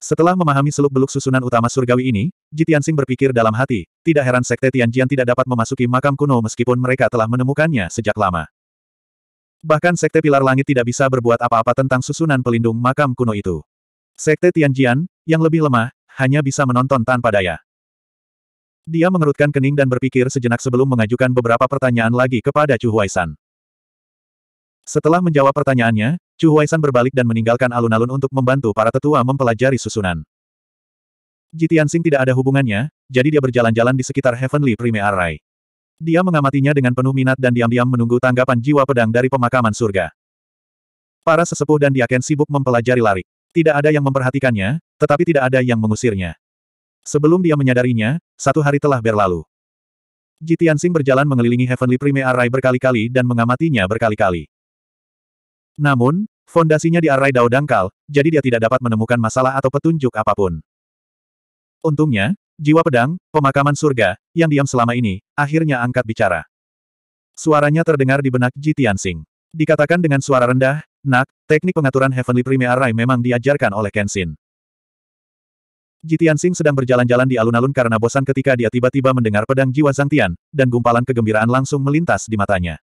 Setelah memahami seluk-beluk susunan utama surgawi ini, Jitiansing berpikir dalam hati, tidak heran Sekte Tianjian tidak dapat memasuki makam kuno meskipun mereka telah menemukannya sejak lama. Bahkan Sekte Pilar Langit tidak bisa berbuat apa-apa tentang susunan pelindung makam kuno itu. Sekte Tianjian, yang lebih lemah, hanya bisa menonton tanpa daya. Dia mengerutkan kening dan berpikir sejenak sebelum mengajukan beberapa pertanyaan lagi kepada Chu Huaisan. Setelah menjawab pertanyaannya, Chu Huaisan berbalik dan meninggalkan alun-alun untuk membantu para tetua mempelajari susunan. Jitiansing tidak ada hubungannya, jadi dia berjalan-jalan di sekitar Heavenly Prime Array. Dia mengamatinya dengan penuh minat dan diam-diam menunggu tanggapan jiwa pedang dari pemakaman surga. Para sesepuh dan diaken sibuk mempelajari lari. Tidak ada yang memperhatikannya, tetapi tidak ada yang mengusirnya. Sebelum dia menyadarinya, satu hari telah berlalu. Jitiansing berjalan mengelilingi Heavenly Prime Array berkali-kali dan mengamatinya berkali-kali. Namun, fondasinya diarai dao dangkal, jadi dia tidak dapat menemukan masalah atau petunjuk apapun. Untungnya, jiwa pedang, pemakaman surga, yang diam selama ini, akhirnya angkat bicara. Suaranya terdengar di benak Ji Tianxing. Dikatakan dengan suara rendah, Nak, teknik pengaturan Heavenly Prime Array memang diajarkan oleh Kenshin. Jitian Sing sedang berjalan-jalan di alun-alun karena bosan ketika dia tiba-tiba mendengar pedang jiwa Zhang Tian, dan gumpalan kegembiraan langsung melintas di matanya.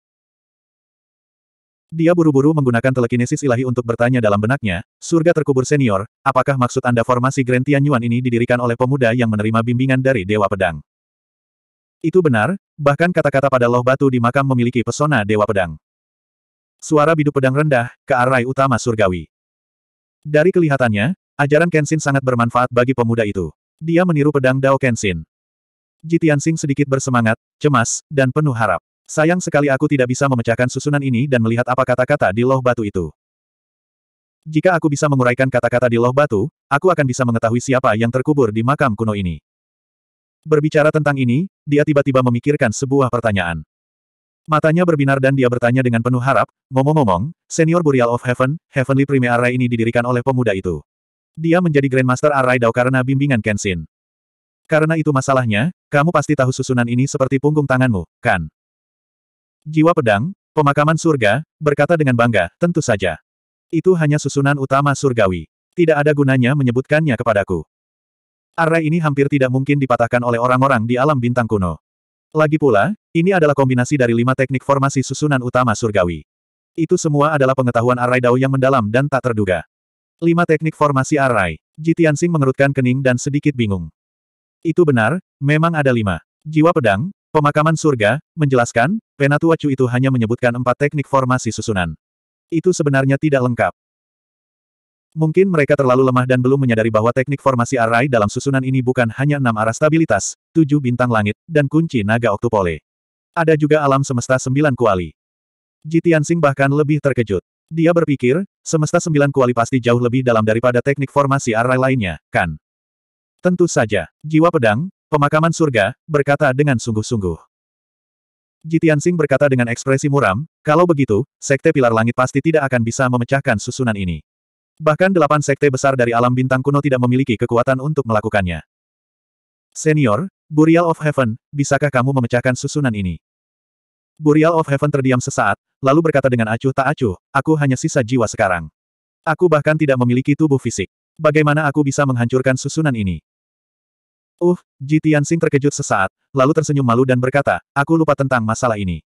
Dia buru-buru menggunakan telekinesis ilahi untuk bertanya dalam benaknya, surga terkubur senior, apakah maksud Anda formasi Grand Tianyuan ini didirikan oleh pemuda yang menerima bimbingan dari Dewa Pedang? Itu benar, bahkan kata-kata pada loh batu di makam memiliki pesona Dewa Pedang. Suara biduk pedang rendah, ke arai utama surgawi. Dari kelihatannya, ajaran Kenshin sangat bermanfaat bagi pemuda itu. Dia meniru pedang Dao Kenshin. Jitian Sing sedikit bersemangat, cemas, dan penuh harap. Sayang sekali aku tidak bisa memecahkan susunan ini dan melihat apa kata-kata di loh batu itu. Jika aku bisa menguraikan kata-kata di loh batu, aku akan bisa mengetahui siapa yang terkubur di makam kuno ini. Berbicara tentang ini, dia tiba-tiba memikirkan sebuah pertanyaan. Matanya berbinar dan dia bertanya dengan penuh harap, ngomong-ngomong, Senior Burial of Heaven, Heavenly Prime Array ini didirikan oleh pemuda itu. Dia menjadi Grandmaster Array Dao karena bimbingan Kenshin. Karena itu masalahnya, kamu pasti tahu susunan ini seperti punggung tanganmu, kan? Jiwa pedang, pemakaman surga, berkata dengan bangga, tentu saja. Itu hanya susunan utama surgawi. Tidak ada gunanya menyebutkannya kepadaku. Array ini hampir tidak mungkin dipatahkan oleh orang-orang di alam bintang kuno. Lagi pula, ini adalah kombinasi dari lima teknik formasi susunan utama surgawi. Itu semua adalah pengetahuan Array Dao yang mendalam dan tak terduga. Lima teknik formasi Array. Sing mengerutkan kening dan sedikit bingung. Itu benar, memang ada lima. Jiwa pedang, Pemakaman surga, menjelaskan, Penatua Chu itu hanya menyebutkan empat teknik formasi susunan. Itu sebenarnya tidak lengkap. Mungkin mereka terlalu lemah dan belum menyadari bahwa teknik formasi arai dalam susunan ini bukan hanya enam arah stabilitas, tujuh bintang langit, dan kunci naga oktupole. Ada juga alam semesta sembilan kuali. Jitian Sing bahkan lebih terkejut. Dia berpikir, semesta sembilan kuali pasti jauh lebih dalam daripada teknik formasi arai lainnya, kan? Tentu saja, jiwa pedang, Pemakaman surga, berkata dengan sungguh-sungguh. Jitian Sing berkata dengan ekspresi muram, kalau begitu, Sekte Pilar Langit pasti tidak akan bisa memecahkan susunan ini. Bahkan delapan sekte besar dari alam bintang kuno tidak memiliki kekuatan untuk melakukannya. Senior, Burial of Heaven, bisakah kamu memecahkan susunan ini? Burial of Heaven terdiam sesaat, lalu berkata dengan acuh tak acuh, aku hanya sisa jiwa sekarang. Aku bahkan tidak memiliki tubuh fisik. Bagaimana aku bisa menghancurkan susunan ini? Uh, Ji Tianxing terkejut sesaat, lalu tersenyum malu dan berkata, aku lupa tentang masalah ini.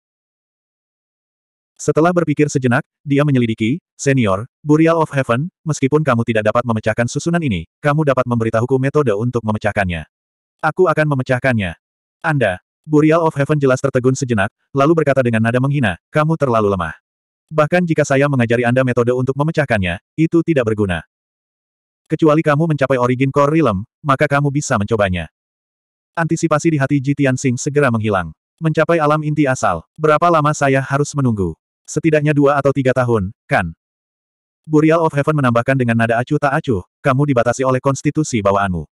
Setelah berpikir sejenak, dia menyelidiki, Senior, Burial of Heaven, meskipun kamu tidak dapat memecahkan susunan ini, kamu dapat memberitahuku metode untuk memecahkannya. Aku akan memecahkannya. Anda, Burial of Heaven jelas tertegun sejenak, lalu berkata dengan nada menghina, kamu terlalu lemah. Bahkan jika saya mengajari Anda metode untuk memecahkannya, itu tidak berguna. Kecuali kamu mencapai origin core realm, maka kamu bisa mencobanya. Antisipasi di hati Jitian Sing segera menghilang. Mencapai alam inti asal, berapa lama saya harus menunggu? Setidaknya dua atau tiga tahun, kan? Burial of Heaven menambahkan dengan nada acuh tak acuh, kamu dibatasi oleh konstitusi bawaanmu.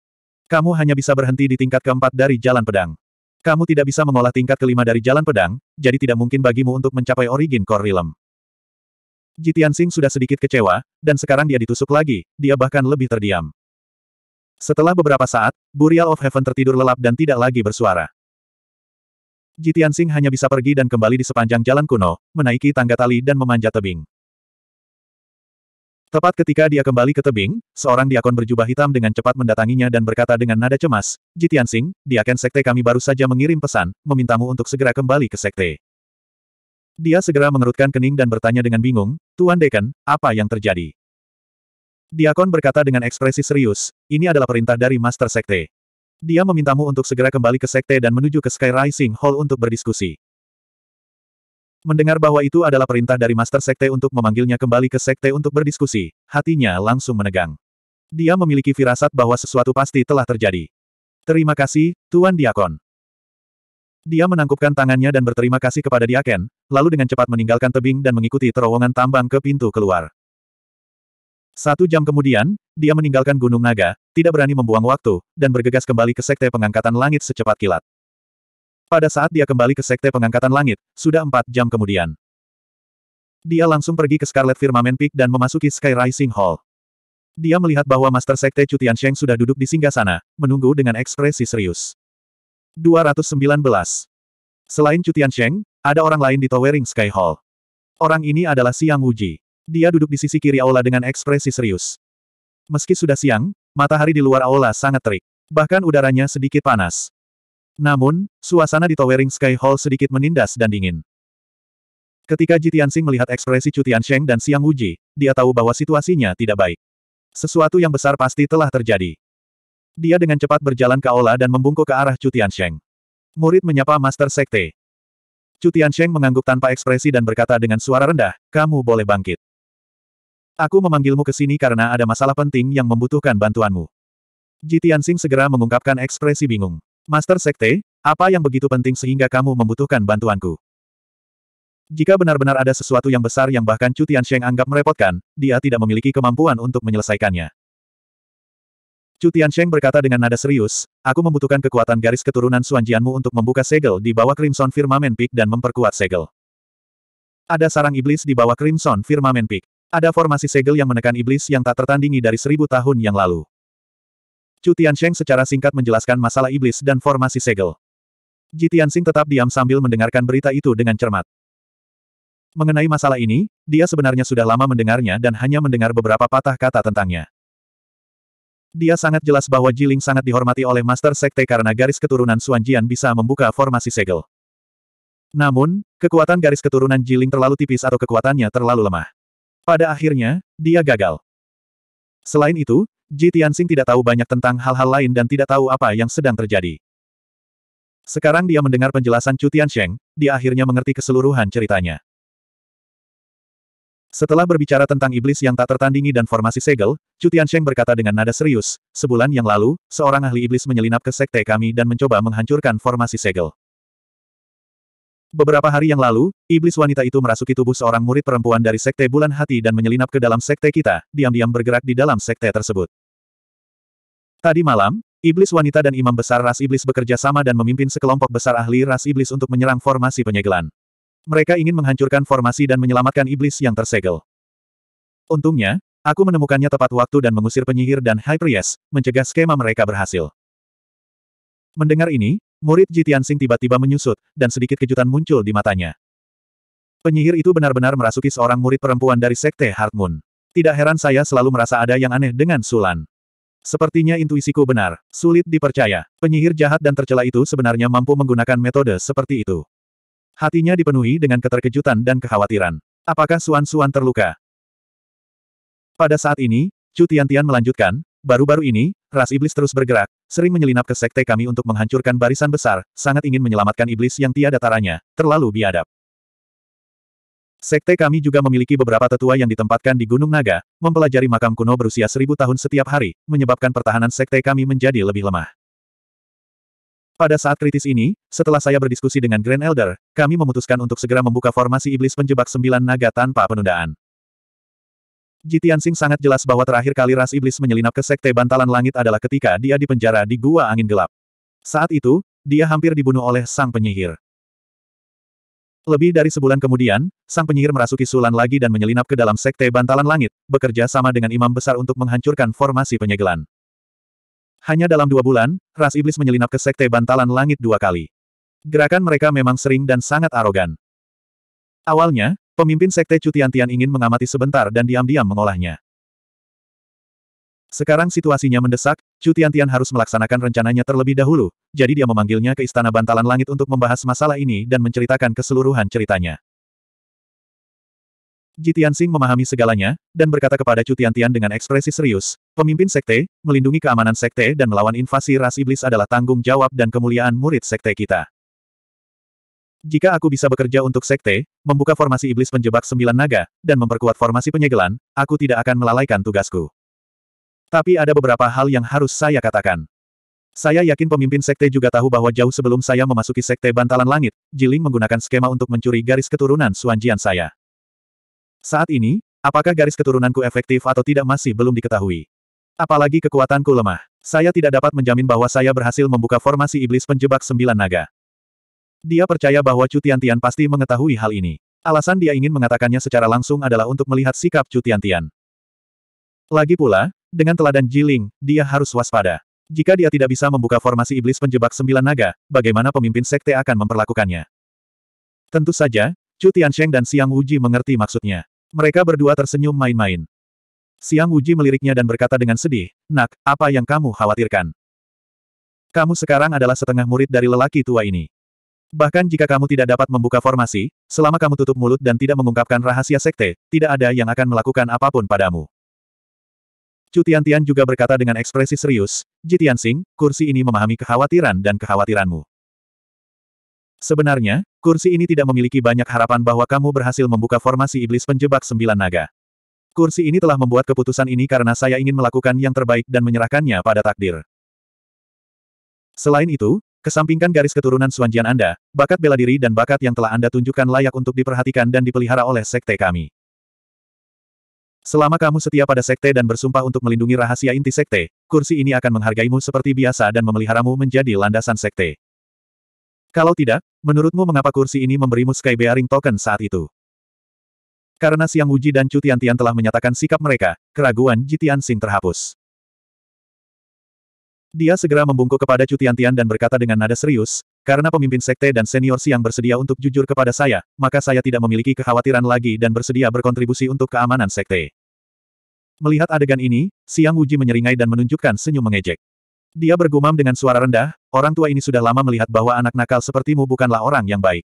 Kamu hanya bisa berhenti di tingkat keempat dari jalan pedang. Kamu tidak bisa mengolah tingkat kelima dari jalan pedang, jadi tidak mungkin bagimu untuk mencapai origin core realm. Jitian Sing sudah sedikit kecewa, dan sekarang dia ditusuk lagi, dia bahkan lebih terdiam. Setelah beberapa saat, Burial of Heaven tertidur lelap dan tidak lagi bersuara. Jitian Sing hanya bisa pergi dan kembali di sepanjang jalan kuno, menaiki tangga tali dan memanjat tebing. Tepat ketika dia kembali ke tebing, seorang diakon berjubah hitam dengan cepat mendatanginya dan berkata dengan nada cemas, Jitian Sing, diakon sekte kami baru saja mengirim pesan, memintamu untuk segera kembali ke sekte. Dia segera mengerutkan kening dan bertanya dengan bingung, Tuan Dekan, apa yang terjadi? Diakon berkata dengan ekspresi serius, ini adalah perintah dari Master Sekte. Dia memintamu untuk segera kembali ke Sekte dan menuju ke Sky Rising Hall untuk berdiskusi. Mendengar bahwa itu adalah perintah dari Master Sekte untuk memanggilnya kembali ke Sekte untuk berdiskusi, hatinya langsung menegang. Dia memiliki firasat bahwa sesuatu pasti telah terjadi. Terima kasih, Tuan Diakon. Dia menangkupkan tangannya dan berterima kasih kepada Diaken, lalu dengan cepat meninggalkan tebing dan mengikuti terowongan tambang ke pintu keluar. Satu jam kemudian, dia meninggalkan Gunung Naga, tidak berani membuang waktu, dan bergegas kembali ke Sekte Pengangkatan Langit secepat kilat. Pada saat dia kembali ke Sekte Pengangkatan Langit, sudah empat jam kemudian. Dia langsung pergi ke Scarlet Firmament Peak dan memasuki Sky Rising Hall. Dia melihat bahwa Master Sekte Cutian Sheng sudah duduk di singgah sana, menunggu dengan ekspresi serius. 219. Selain Cutian Sheng, ada orang lain di Towering Sky Hall. Orang ini adalah Siang Wuji. Dia duduk di sisi kiri aula dengan ekspresi serius. Meski sudah siang, matahari di luar aula sangat terik. Bahkan udaranya sedikit panas. Namun, suasana di Towering Sky Hall sedikit menindas dan dingin. Ketika Ji Tianxing melihat ekspresi Cutian Tiansheng dan Siang Wuji, dia tahu bahwa situasinya tidak baik. Sesuatu yang besar pasti telah terjadi. Dia dengan cepat berjalan ke aula dan membungkuk ke arah Cutian Sheng. Murid menyapa Master Sekte. Cutian Sheng mengangguk tanpa ekspresi dan berkata dengan suara rendah, kamu boleh bangkit. Aku memanggilmu ke sini karena ada masalah penting yang membutuhkan bantuanmu. Jitian Sing segera mengungkapkan ekspresi bingung. Master Sekte, apa yang begitu penting sehingga kamu membutuhkan bantuanku? Jika benar-benar ada sesuatu yang besar yang bahkan Cutian Sheng anggap merepotkan, dia tidak memiliki kemampuan untuk menyelesaikannya. Chu Tiansheng berkata dengan nada serius, aku membutuhkan kekuatan garis keturunan Suanjianmu untuk membuka segel di bawah Crimson Firmament Peak dan memperkuat segel. Ada sarang iblis di bawah Crimson Firmament Peak. Ada formasi segel yang menekan iblis yang tak tertandingi dari seribu tahun yang lalu. Chu Tiansheng secara singkat menjelaskan masalah iblis dan formasi segel. Ji Tianxing tetap diam sambil mendengarkan berita itu dengan cermat. Mengenai masalah ini, dia sebenarnya sudah lama mendengarnya dan hanya mendengar beberapa patah kata tentangnya. Dia sangat jelas bahwa Jiling sangat dihormati oleh Master Sekte karena garis keturunan Suanjian bisa membuka formasi segel. Namun, kekuatan garis keturunan Jiling terlalu tipis atau kekuatannya terlalu lemah. Pada akhirnya, dia gagal. Selain itu, Ji Tianxing tidak tahu banyak tentang hal-hal lain dan tidak tahu apa yang sedang terjadi. Sekarang dia mendengar penjelasan Chu Tiansheng, dia akhirnya mengerti keseluruhan ceritanya. Setelah berbicara tentang iblis yang tak tertandingi dan formasi segel, Chu Tiansheng berkata dengan nada serius, sebulan yang lalu, seorang ahli iblis menyelinap ke sekte kami dan mencoba menghancurkan formasi segel. Beberapa hari yang lalu, iblis wanita itu merasuki tubuh seorang murid perempuan dari Sekte Bulan Hati dan menyelinap ke dalam sekte kita, diam-diam bergerak di dalam sekte tersebut. Tadi malam, iblis wanita dan imam besar ras iblis bekerja sama dan memimpin sekelompok besar ahli ras iblis untuk menyerang formasi penyegelan. Mereka ingin menghancurkan formasi dan menyelamatkan iblis yang tersegel. Untungnya, aku menemukannya tepat waktu dan mengusir penyihir dan High Priest, mencegah skema mereka berhasil. Mendengar ini, murid Jitian Jitiansing tiba-tiba menyusut, dan sedikit kejutan muncul di matanya. Penyihir itu benar-benar merasuki seorang murid perempuan dari Sekte Heart Moon. Tidak heran saya selalu merasa ada yang aneh dengan Sulan. Sepertinya intuisiku benar, sulit dipercaya. Penyihir jahat dan tercela itu sebenarnya mampu menggunakan metode seperti itu. Hatinya dipenuhi dengan keterkejutan dan kekhawatiran. Apakah Suan-Suan terluka? Pada saat ini, Chu Tian-Tian melanjutkan, baru-baru ini, ras iblis terus bergerak, sering menyelinap ke sekte kami untuk menghancurkan barisan besar, sangat ingin menyelamatkan iblis yang tiada taranya, terlalu biadab. Sekte kami juga memiliki beberapa tetua yang ditempatkan di Gunung Naga, mempelajari makam kuno berusia seribu tahun setiap hari, menyebabkan pertahanan sekte kami menjadi lebih lemah. Pada saat kritis ini, setelah saya berdiskusi dengan Grand Elder, kami memutuskan untuk segera membuka formasi iblis penjebak sembilan naga tanpa penundaan. Jitian Singh sangat jelas bahwa terakhir kali ras iblis menyelinap ke sekte bantalan langit adalah ketika dia dipenjara di gua angin gelap. Saat itu, dia hampir dibunuh oleh sang penyihir. Lebih dari sebulan kemudian, sang penyihir merasuki Sulan lagi dan menyelinap ke dalam sekte bantalan langit, bekerja sama dengan imam besar untuk menghancurkan formasi penyegelan. Hanya dalam dua bulan, ras iblis menyelinap ke sekte bantalan langit dua kali. Gerakan mereka memang sering dan sangat arogan. Awalnya, pemimpin sekte Cutiantian ingin mengamati sebentar dan diam-diam mengolahnya. Sekarang situasinya mendesak, Cutiantian harus melaksanakan rencananya terlebih dahulu, jadi dia memanggilnya ke Istana Bantalan Langit untuk membahas masalah ini dan menceritakan keseluruhan ceritanya. Jitian Tianxing memahami segalanya, dan berkata kepada Chu Tian dengan ekspresi serius, pemimpin sekte, melindungi keamanan sekte dan melawan invasi ras iblis adalah tanggung jawab dan kemuliaan murid sekte kita. Jika aku bisa bekerja untuk sekte, membuka formasi iblis penjebak sembilan naga, dan memperkuat formasi penyegelan, aku tidak akan melalaikan tugasku. Tapi ada beberapa hal yang harus saya katakan. Saya yakin pemimpin sekte juga tahu bahwa jauh sebelum saya memasuki sekte bantalan langit, Jiling menggunakan skema untuk mencuri garis keturunan Suanjian saya. Saat ini, apakah garis keturunanku efektif atau tidak masih belum diketahui. Apalagi kekuatanku lemah. Saya tidak dapat menjamin bahwa saya berhasil membuka formasi iblis penjebak sembilan naga. Dia percaya bahwa Chu Tian pasti mengetahui hal ini. Alasan dia ingin mengatakannya secara langsung adalah untuk melihat sikap Chu Tian. Lagi pula, dengan teladan Jiling, dia harus waspada. Jika dia tidak bisa membuka formasi iblis penjebak sembilan naga, bagaimana pemimpin sekte akan memperlakukannya? Tentu saja, Chu Tiansheng dan Siang Wuji mengerti maksudnya. Mereka berdua tersenyum main-main. Siang Wuji meliriknya dan berkata dengan sedih, Nak, apa yang kamu khawatirkan? Kamu sekarang adalah setengah murid dari lelaki tua ini. Bahkan jika kamu tidak dapat membuka formasi, selama kamu tutup mulut dan tidak mengungkapkan rahasia sekte, tidak ada yang akan melakukan apapun padamu. Chu Tiantian juga berkata dengan ekspresi serius, Jitian Sing, kursi ini memahami kekhawatiran dan kekhawatiranmu. Sebenarnya, Kursi ini tidak memiliki banyak harapan bahwa kamu berhasil membuka formasi iblis penjebak sembilan naga. Kursi ini telah membuat keputusan ini karena saya ingin melakukan yang terbaik dan menyerahkannya pada takdir. Selain itu, kesampingkan garis keturunan suanjian Anda, bakat bela diri dan bakat yang telah Anda tunjukkan layak untuk diperhatikan dan dipelihara oleh sekte kami. Selama kamu setia pada sekte dan bersumpah untuk melindungi rahasia inti sekte, kursi ini akan menghargaimu seperti biasa dan memeliharamu menjadi landasan sekte. Kalau tidak, menurutmu mengapa kursi ini memberimu Sky Bearing Token saat itu? Karena Siang Uji dan Cu Tian telah menyatakan sikap mereka, keraguan Jitian Sing terhapus. Dia segera membungkuk kepada Cu Tian dan berkata dengan nada serius, karena pemimpin sekte dan senior siang bersedia untuk jujur kepada saya, maka saya tidak memiliki kekhawatiran lagi dan bersedia berkontribusi untuk keamanan sekte. Melihat adegan ini, Siang Wuji menyeringai dan menunjukkan senyum mengejek. Dia bergumam dengan suara rendah, orang tua ini sudah lama melihat bahwa anak nakal sepertimu bukanlah orang yang baik.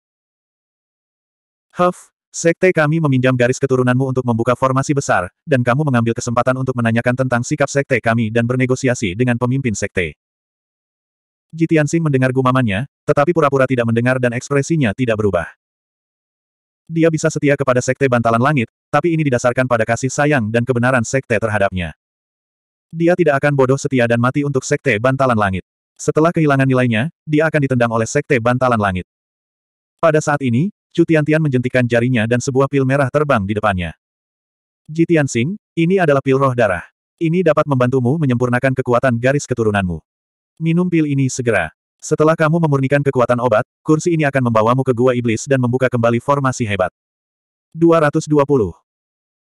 Huff, sekte kami meminjam garis keturunanmu untuk membuka formasi besar, dan kamu mengambil kesempatan untuk menanyakan tentang sikap sekte kami dan bernegosiasi dengan pemimpin sekte. Jitiansing mendengar gumamannya, tetapi pura-pura tidak mendengar dan ekspresinya tidak berubah. Dia bisa setia kepada sekte bantalan langit, tapi ini didasarkan pada kasih sayang dan kebenaran sekte terhadapnya. Dia tidak akan bodoh setia dan mati untuk Sekte Bantalan Langit. Setelah kehilangan nilainya, dia akan ditendang oleh Sekte Bantalan Langit. Pada saat ini, Chu Tiantian menjentikan jarinya dan sebuah pil merah terbang di depannya. Ji Tianxing, ini adalah pil roh darah. Ini dapat membantumu menyempurnakan kekuatan garis keturunanmu. Minum pil ini segera. Setelah kamu memurnikan kekuatan obat, kursi ini akan membawamu ke gua iblis dan membuka kembali formasi hebat. 220.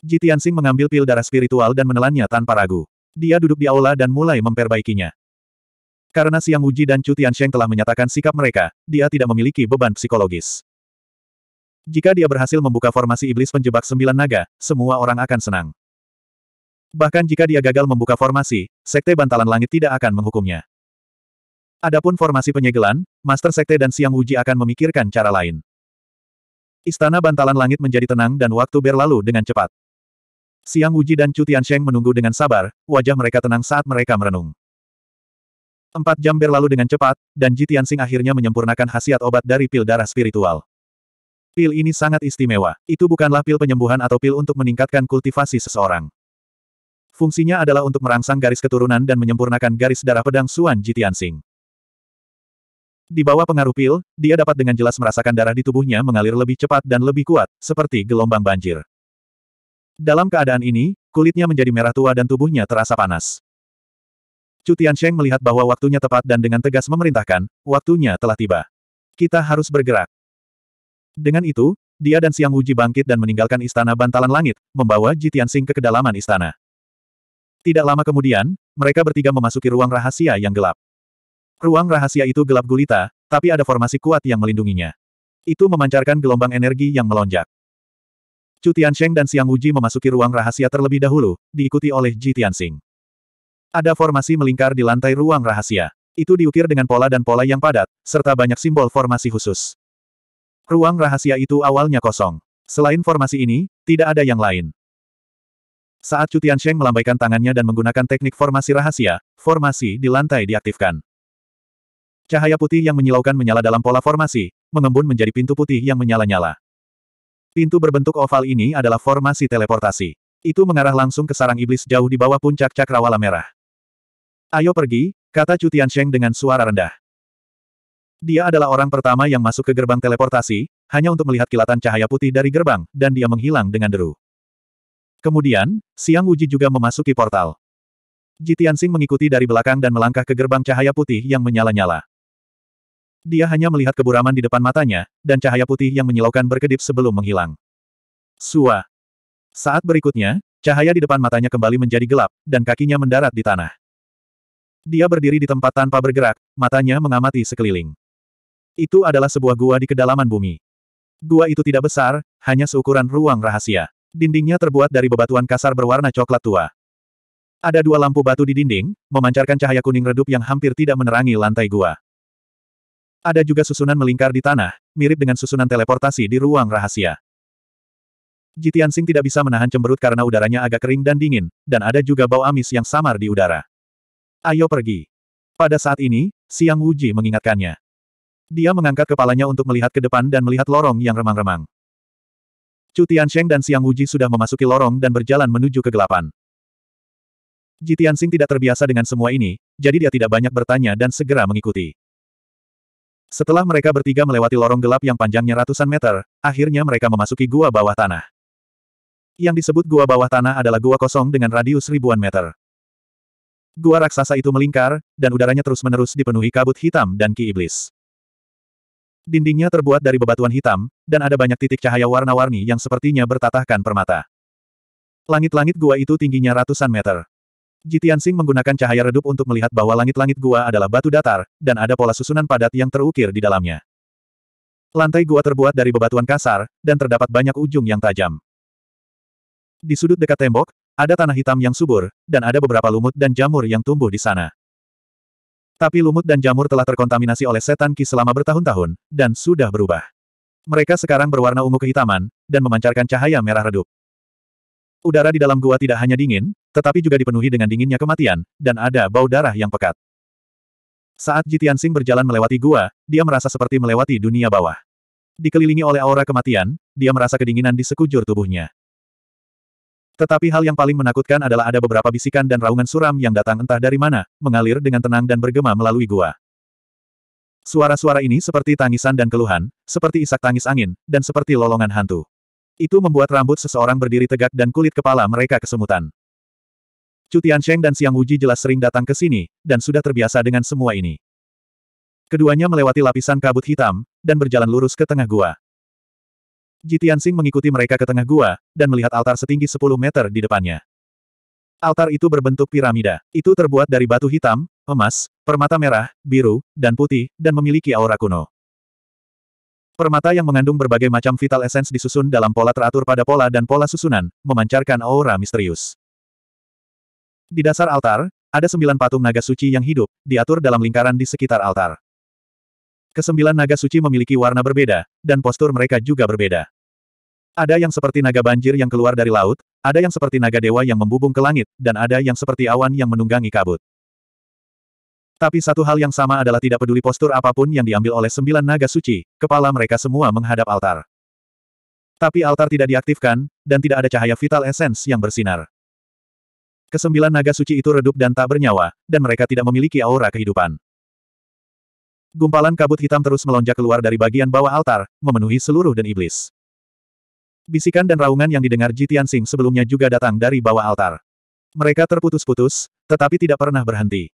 Ji Tianxing mengambil pil darah spiritual dan menelannya tanpa ragu. Dia duduk di aula dan mulai memperbaikinya. Karena Siang Uji dan Cutian Sheng telah menyatakan sikap mereka, dia tidak memiliki beban psikologis. Jika dia berhasil membuka formasi iblis penjebak sembilan naga, semua orang akan senang. Bahkan jika dia gagal membuka formasi, Sekte Bantalan Langit tidak akan menghukumnya. Adapun formasi penyegelan, Master Sekte dan Siang Uji akan memikirkan cara lain. Istana Bantalan Langit menjadi tenang dan waktu berlalu dengan cepat. Siang Wuji dan Chu Tiansheng menunggu dengan sabar, wajah mereka tenang saat mereka merenung. Empat jam berlalu dengan cepat, dan Ji Tianxing akhirnya menyempurnakan khasiat obat dari pil darah spiritual. Pil ini sangat istimewa. Itu bukanlah pil penyembuhan atau pil untuk meningkatkan kultivasi seseorang. Fungsinya adalah untuk merangsang garis keturunan dan menyempurnakan garis darah pedang Suan Ji Tianxing. Di bawah pengaruh pil, dia dapat dengan jelas merasakan darah di tubuhnya mengalir lebih cepat dan lebih kuat, seperti gelombang banjir. Dalam keadaan ini, kulitnya menjadi merah tua dan tubuhnya terasa panas. Chu Tiansheng melihat bahwa waktunya tepat dan dengan tegas memerintahkan, waktunya telah tiba. Kita harus bergerak. Dengan itu, dia dan Siang Wuji bangkit dan meninggalkan istana bantalan langit, membawa Ji Tianxing ke kedalaman istana. Tidak lama kemudian, mereka bertiga memasuki ruang rahasia yang gelap. Ruang rahasia itu gelap gulita, tapi ada formasi kuat yang melindunginya. Itu memancarkan gelombang energi yang melonjak. Chu Tiansheng dan Siang Wuji memasuki ruang rahasia terlebih dahulu, diikuti oleh Ji Tianxing. Ada formasi melingkar di lantai ruang rahasia. Itu diukir dengan pola dan pola yang padat, serta banyak simbol formasi khusus. Ruang rahasia itu awalnya kosong. Selain formasi ini, tidak ada yang lain. Saat Chu Tiansheng melambaikan tangannya dan menggunakan teknik formasi rahasia, formasi di lantai diaktifkan. Cahaya putih yang menyilaukan menyala dalam pola formasi, mengembun menjadi pintu putih yang menyala-nyala. Pintu berbentuk oval ini adalah formasi teleportasi. Itu mengarah langsung ke sarang iblis jauh di bawah puncak cakrawala merah. Ayo pergi, kata Chu Tiansheng dengan suara rendah. Dia adalah orang pertama yang masuk ke gerbang teleportasi, hanya untuk melihat kilatan cahaya putih dari gerbang, dan dia menghilang dengan deru. Kemudian, Siang Uji juga memasuki portal. Jitiansing mengikuti dari belakang dan melangkah ke gerbang cahaya putih yang menyala-nyala. Dia hanya melihat keburaman di depan matanya, dan cahaya putih yang menyilaukan berkedip sebelum menghilang. Sua. Saat berikutnya, cahaya di depan matanya kembali menjadi gelap, dan kakinya mendarat di tanah. Dia berdiri di tempat tanpa bergerak, matanya mengamati sekeliling. Itu adalah sebuah gua di kedalaman bumi. Gua itu tidak besar, hanya seukuran ruang rahasia. Dindingnya terbuat dari bebatuan kasar berwarna coklat tua. Ada dua lampu batu di dinding, memancarkan cahaya kuning redup yang hampir tidak menerangi lantai gua. Ada juga susunan melingkar di tanah, mirip dengan susunan teleportasi di ruang rahasia. Jitian Sing tidak bisa menahan cemberut karena udaranya agak kering dan dingin, dan ada juga bau amis yang samar di udara. Ayo pergi. Pada saat ini, Siang Wuji mengingatkannya. Dia mengangkat kepalanya untuk melihat ke depan dan melihat lorong yang remang-remang. Cutian Sheng dan Siang Wuji sudah memasuki lorong dan berjalan menuju kegelapan. Jitian Sing tidak terbiasa dengan semua ini, jadi dia tidak banyak bertanya dan segera mengikuti. Setelah mereka bertiga melewati lorong gelap yang panjangnya ratusan meter, akhirnya mereka memasuki gua bawah tanah. Yang disebut gua bawah tanah adalah gua kosong dengan radius ribuan meter. Gua raksasa itu melingkar, dan udaranya terus-menerus dipenuhi kabut hitam dan ki iblis. Dindingnya terbuat dari bebatuan hitam, dan ada banyak titik cahaya warna-warni yang sepertinya bertatahkan permata. Langit-langit gua itu tingginya ratusan meter. Jitian Jitiansing menggunakan cahaya redup untuk melihat bahwa langit-langit gua adalah batu datar, dan ada pola susunan padat yang terukir di dalamnya. Lantai gua terbuat dari bebatuan kasar, dan terdapat banyak ujung yang tajam. Di sudut dekat tembok, ada tanah hitam yang subur, dan ada beberapa lumut dan jamur yang tumbuh di sana. Tapi lumut dan jamur telah terkontaminasi oleh setan ki selama bertahun-tahun, dan sudah berubah. Mereka sekarang berwarna ungu kehitaman, dan memancarkan cahaya merah redup. Udara di dalam gua tidak hanya dingin, tetapi juga dipenuhi dengan dinginnya kematian, dan ada bau darah yang pekat. Saat Jitian Sing berjalan melewati gua, dia merasa seperti melewati dunia bawah. Dikelilingi oleh aura kematian, dia merasa kedinginan di sekujur tubuhnya. Tetapi hal yang paling menakutkan adalah ada beberapa bisikan dan raungan suram yang datang entah dari mana, mengalir dengan tenang dan bergema melalui gua. Suara-suara ini seperti tangisan dan keluhan, seperti isak tangis angin, dan seperti lolongan hantu. Itu membuat rambut seseorang berdiri tegak dan kulit kepala mereka kesemutan. Chu Tiansheng dan Siang Wuji jelas sering datang ke sini, dan sudah terbiasa dengan semua ini. Keduanya melewati lapisan kabut hitam, dan berjalan lurus ke tengah gua. Ji Tianxing mengikuti mereka ke tengah gua, dan melihat altar setinggi 10 meter di depannya. Altar itu berbentuk piramida. Itu terbuat dari batu hitam, emas, permata merah, biru, dan putih, dan memiliki aura kuno. Permata yang mengandung berbagai macam vital essence disusun dalam pola teratur pada pola dan pola susunan, memancarkan aura misterius. Di dasar altar, ada sembilan patung naga suci yang hidup, diatur dalam lingkaran di sekitar altar. Kesembilan naga suci memiliki warna berbeda, dan postur mereka juga berbeda. Ada yang seperti naga banjir yang keluar dari laut, ada yang seperti naga dewa yang membubung ke langit, dan ada yang seperti awan yang menunggangi kabut. Tapi satu hal yang sama adalah tidak peduli postur apapun yang diambil oleh sembilan naga suci, kepala mereka semua menghadap altar. Tapi altar tidak diaktifkan, dan tidak ada cahaya vital essence yang bersinar. Kesembilan naga suci itu redup dan tak bernyawa, dan mereka tidak memiliki aura kehidupan. Gumpalan kabut hitam terus melonjak keluar dari bagian bawah altar, memenuhi seluruh dan iblis. Bisikan dan raungan yang didengar Jitian Sing sebelumnya juga datang dari bawah altar. Mereka terputus-putus, tetapi tidak pernah berhenti.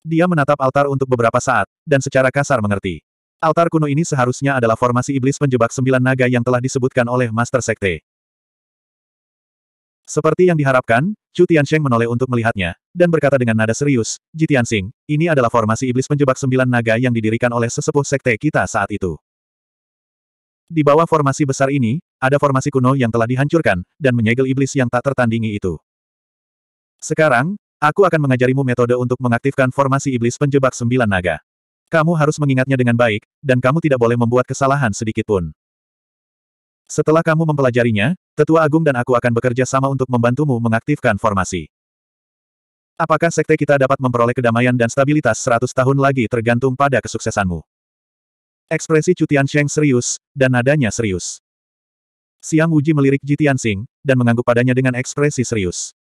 Dia menatap altar untuk beberapa saat, dan secara kasar mengerti. Altar kuno ini seharusnya adalah formasi iblis penjebak sembilan naga yang telah disebutkan oleh Master Sekte. Seperti yang diharapkan, Chu Tiansheng menoleh untuk melihatnya, dan berkata dengan nada serius, Ji Tianxing, ini adalah formasi iblis penjebak sembilan naga yang didirikan oleh sesepuh sekte kita saat itu. Di bawah formasi besar ini, ada formasi kuno yang telah dihancurkan, dan menyegel iblis yang tak tertandingi itu. Sekarang, Aku akan mengajarimu metode untuk mengaktifkan formasi iblis penjebak sembilan naga. Kamu harus mengingatnya dengan baik, dan kamu tidak boleh membuat kesalahan sedikitpun. Setelah kamu mempelajarinya, Tetua Agung dan aku akan bekerja sama untuk membantumu mengaktifkan formasi. Apakah sekte kita dapat memperoleh kedamaian dan stabilitas 100 tahun lagi tergantung pada kesuksesanmu? Ekspresi Cutian Sheng serius, dan nadanya serius. Siang Wuji melirik Jitian Sing, dan mengangguk padanya dengan ekspresi serius.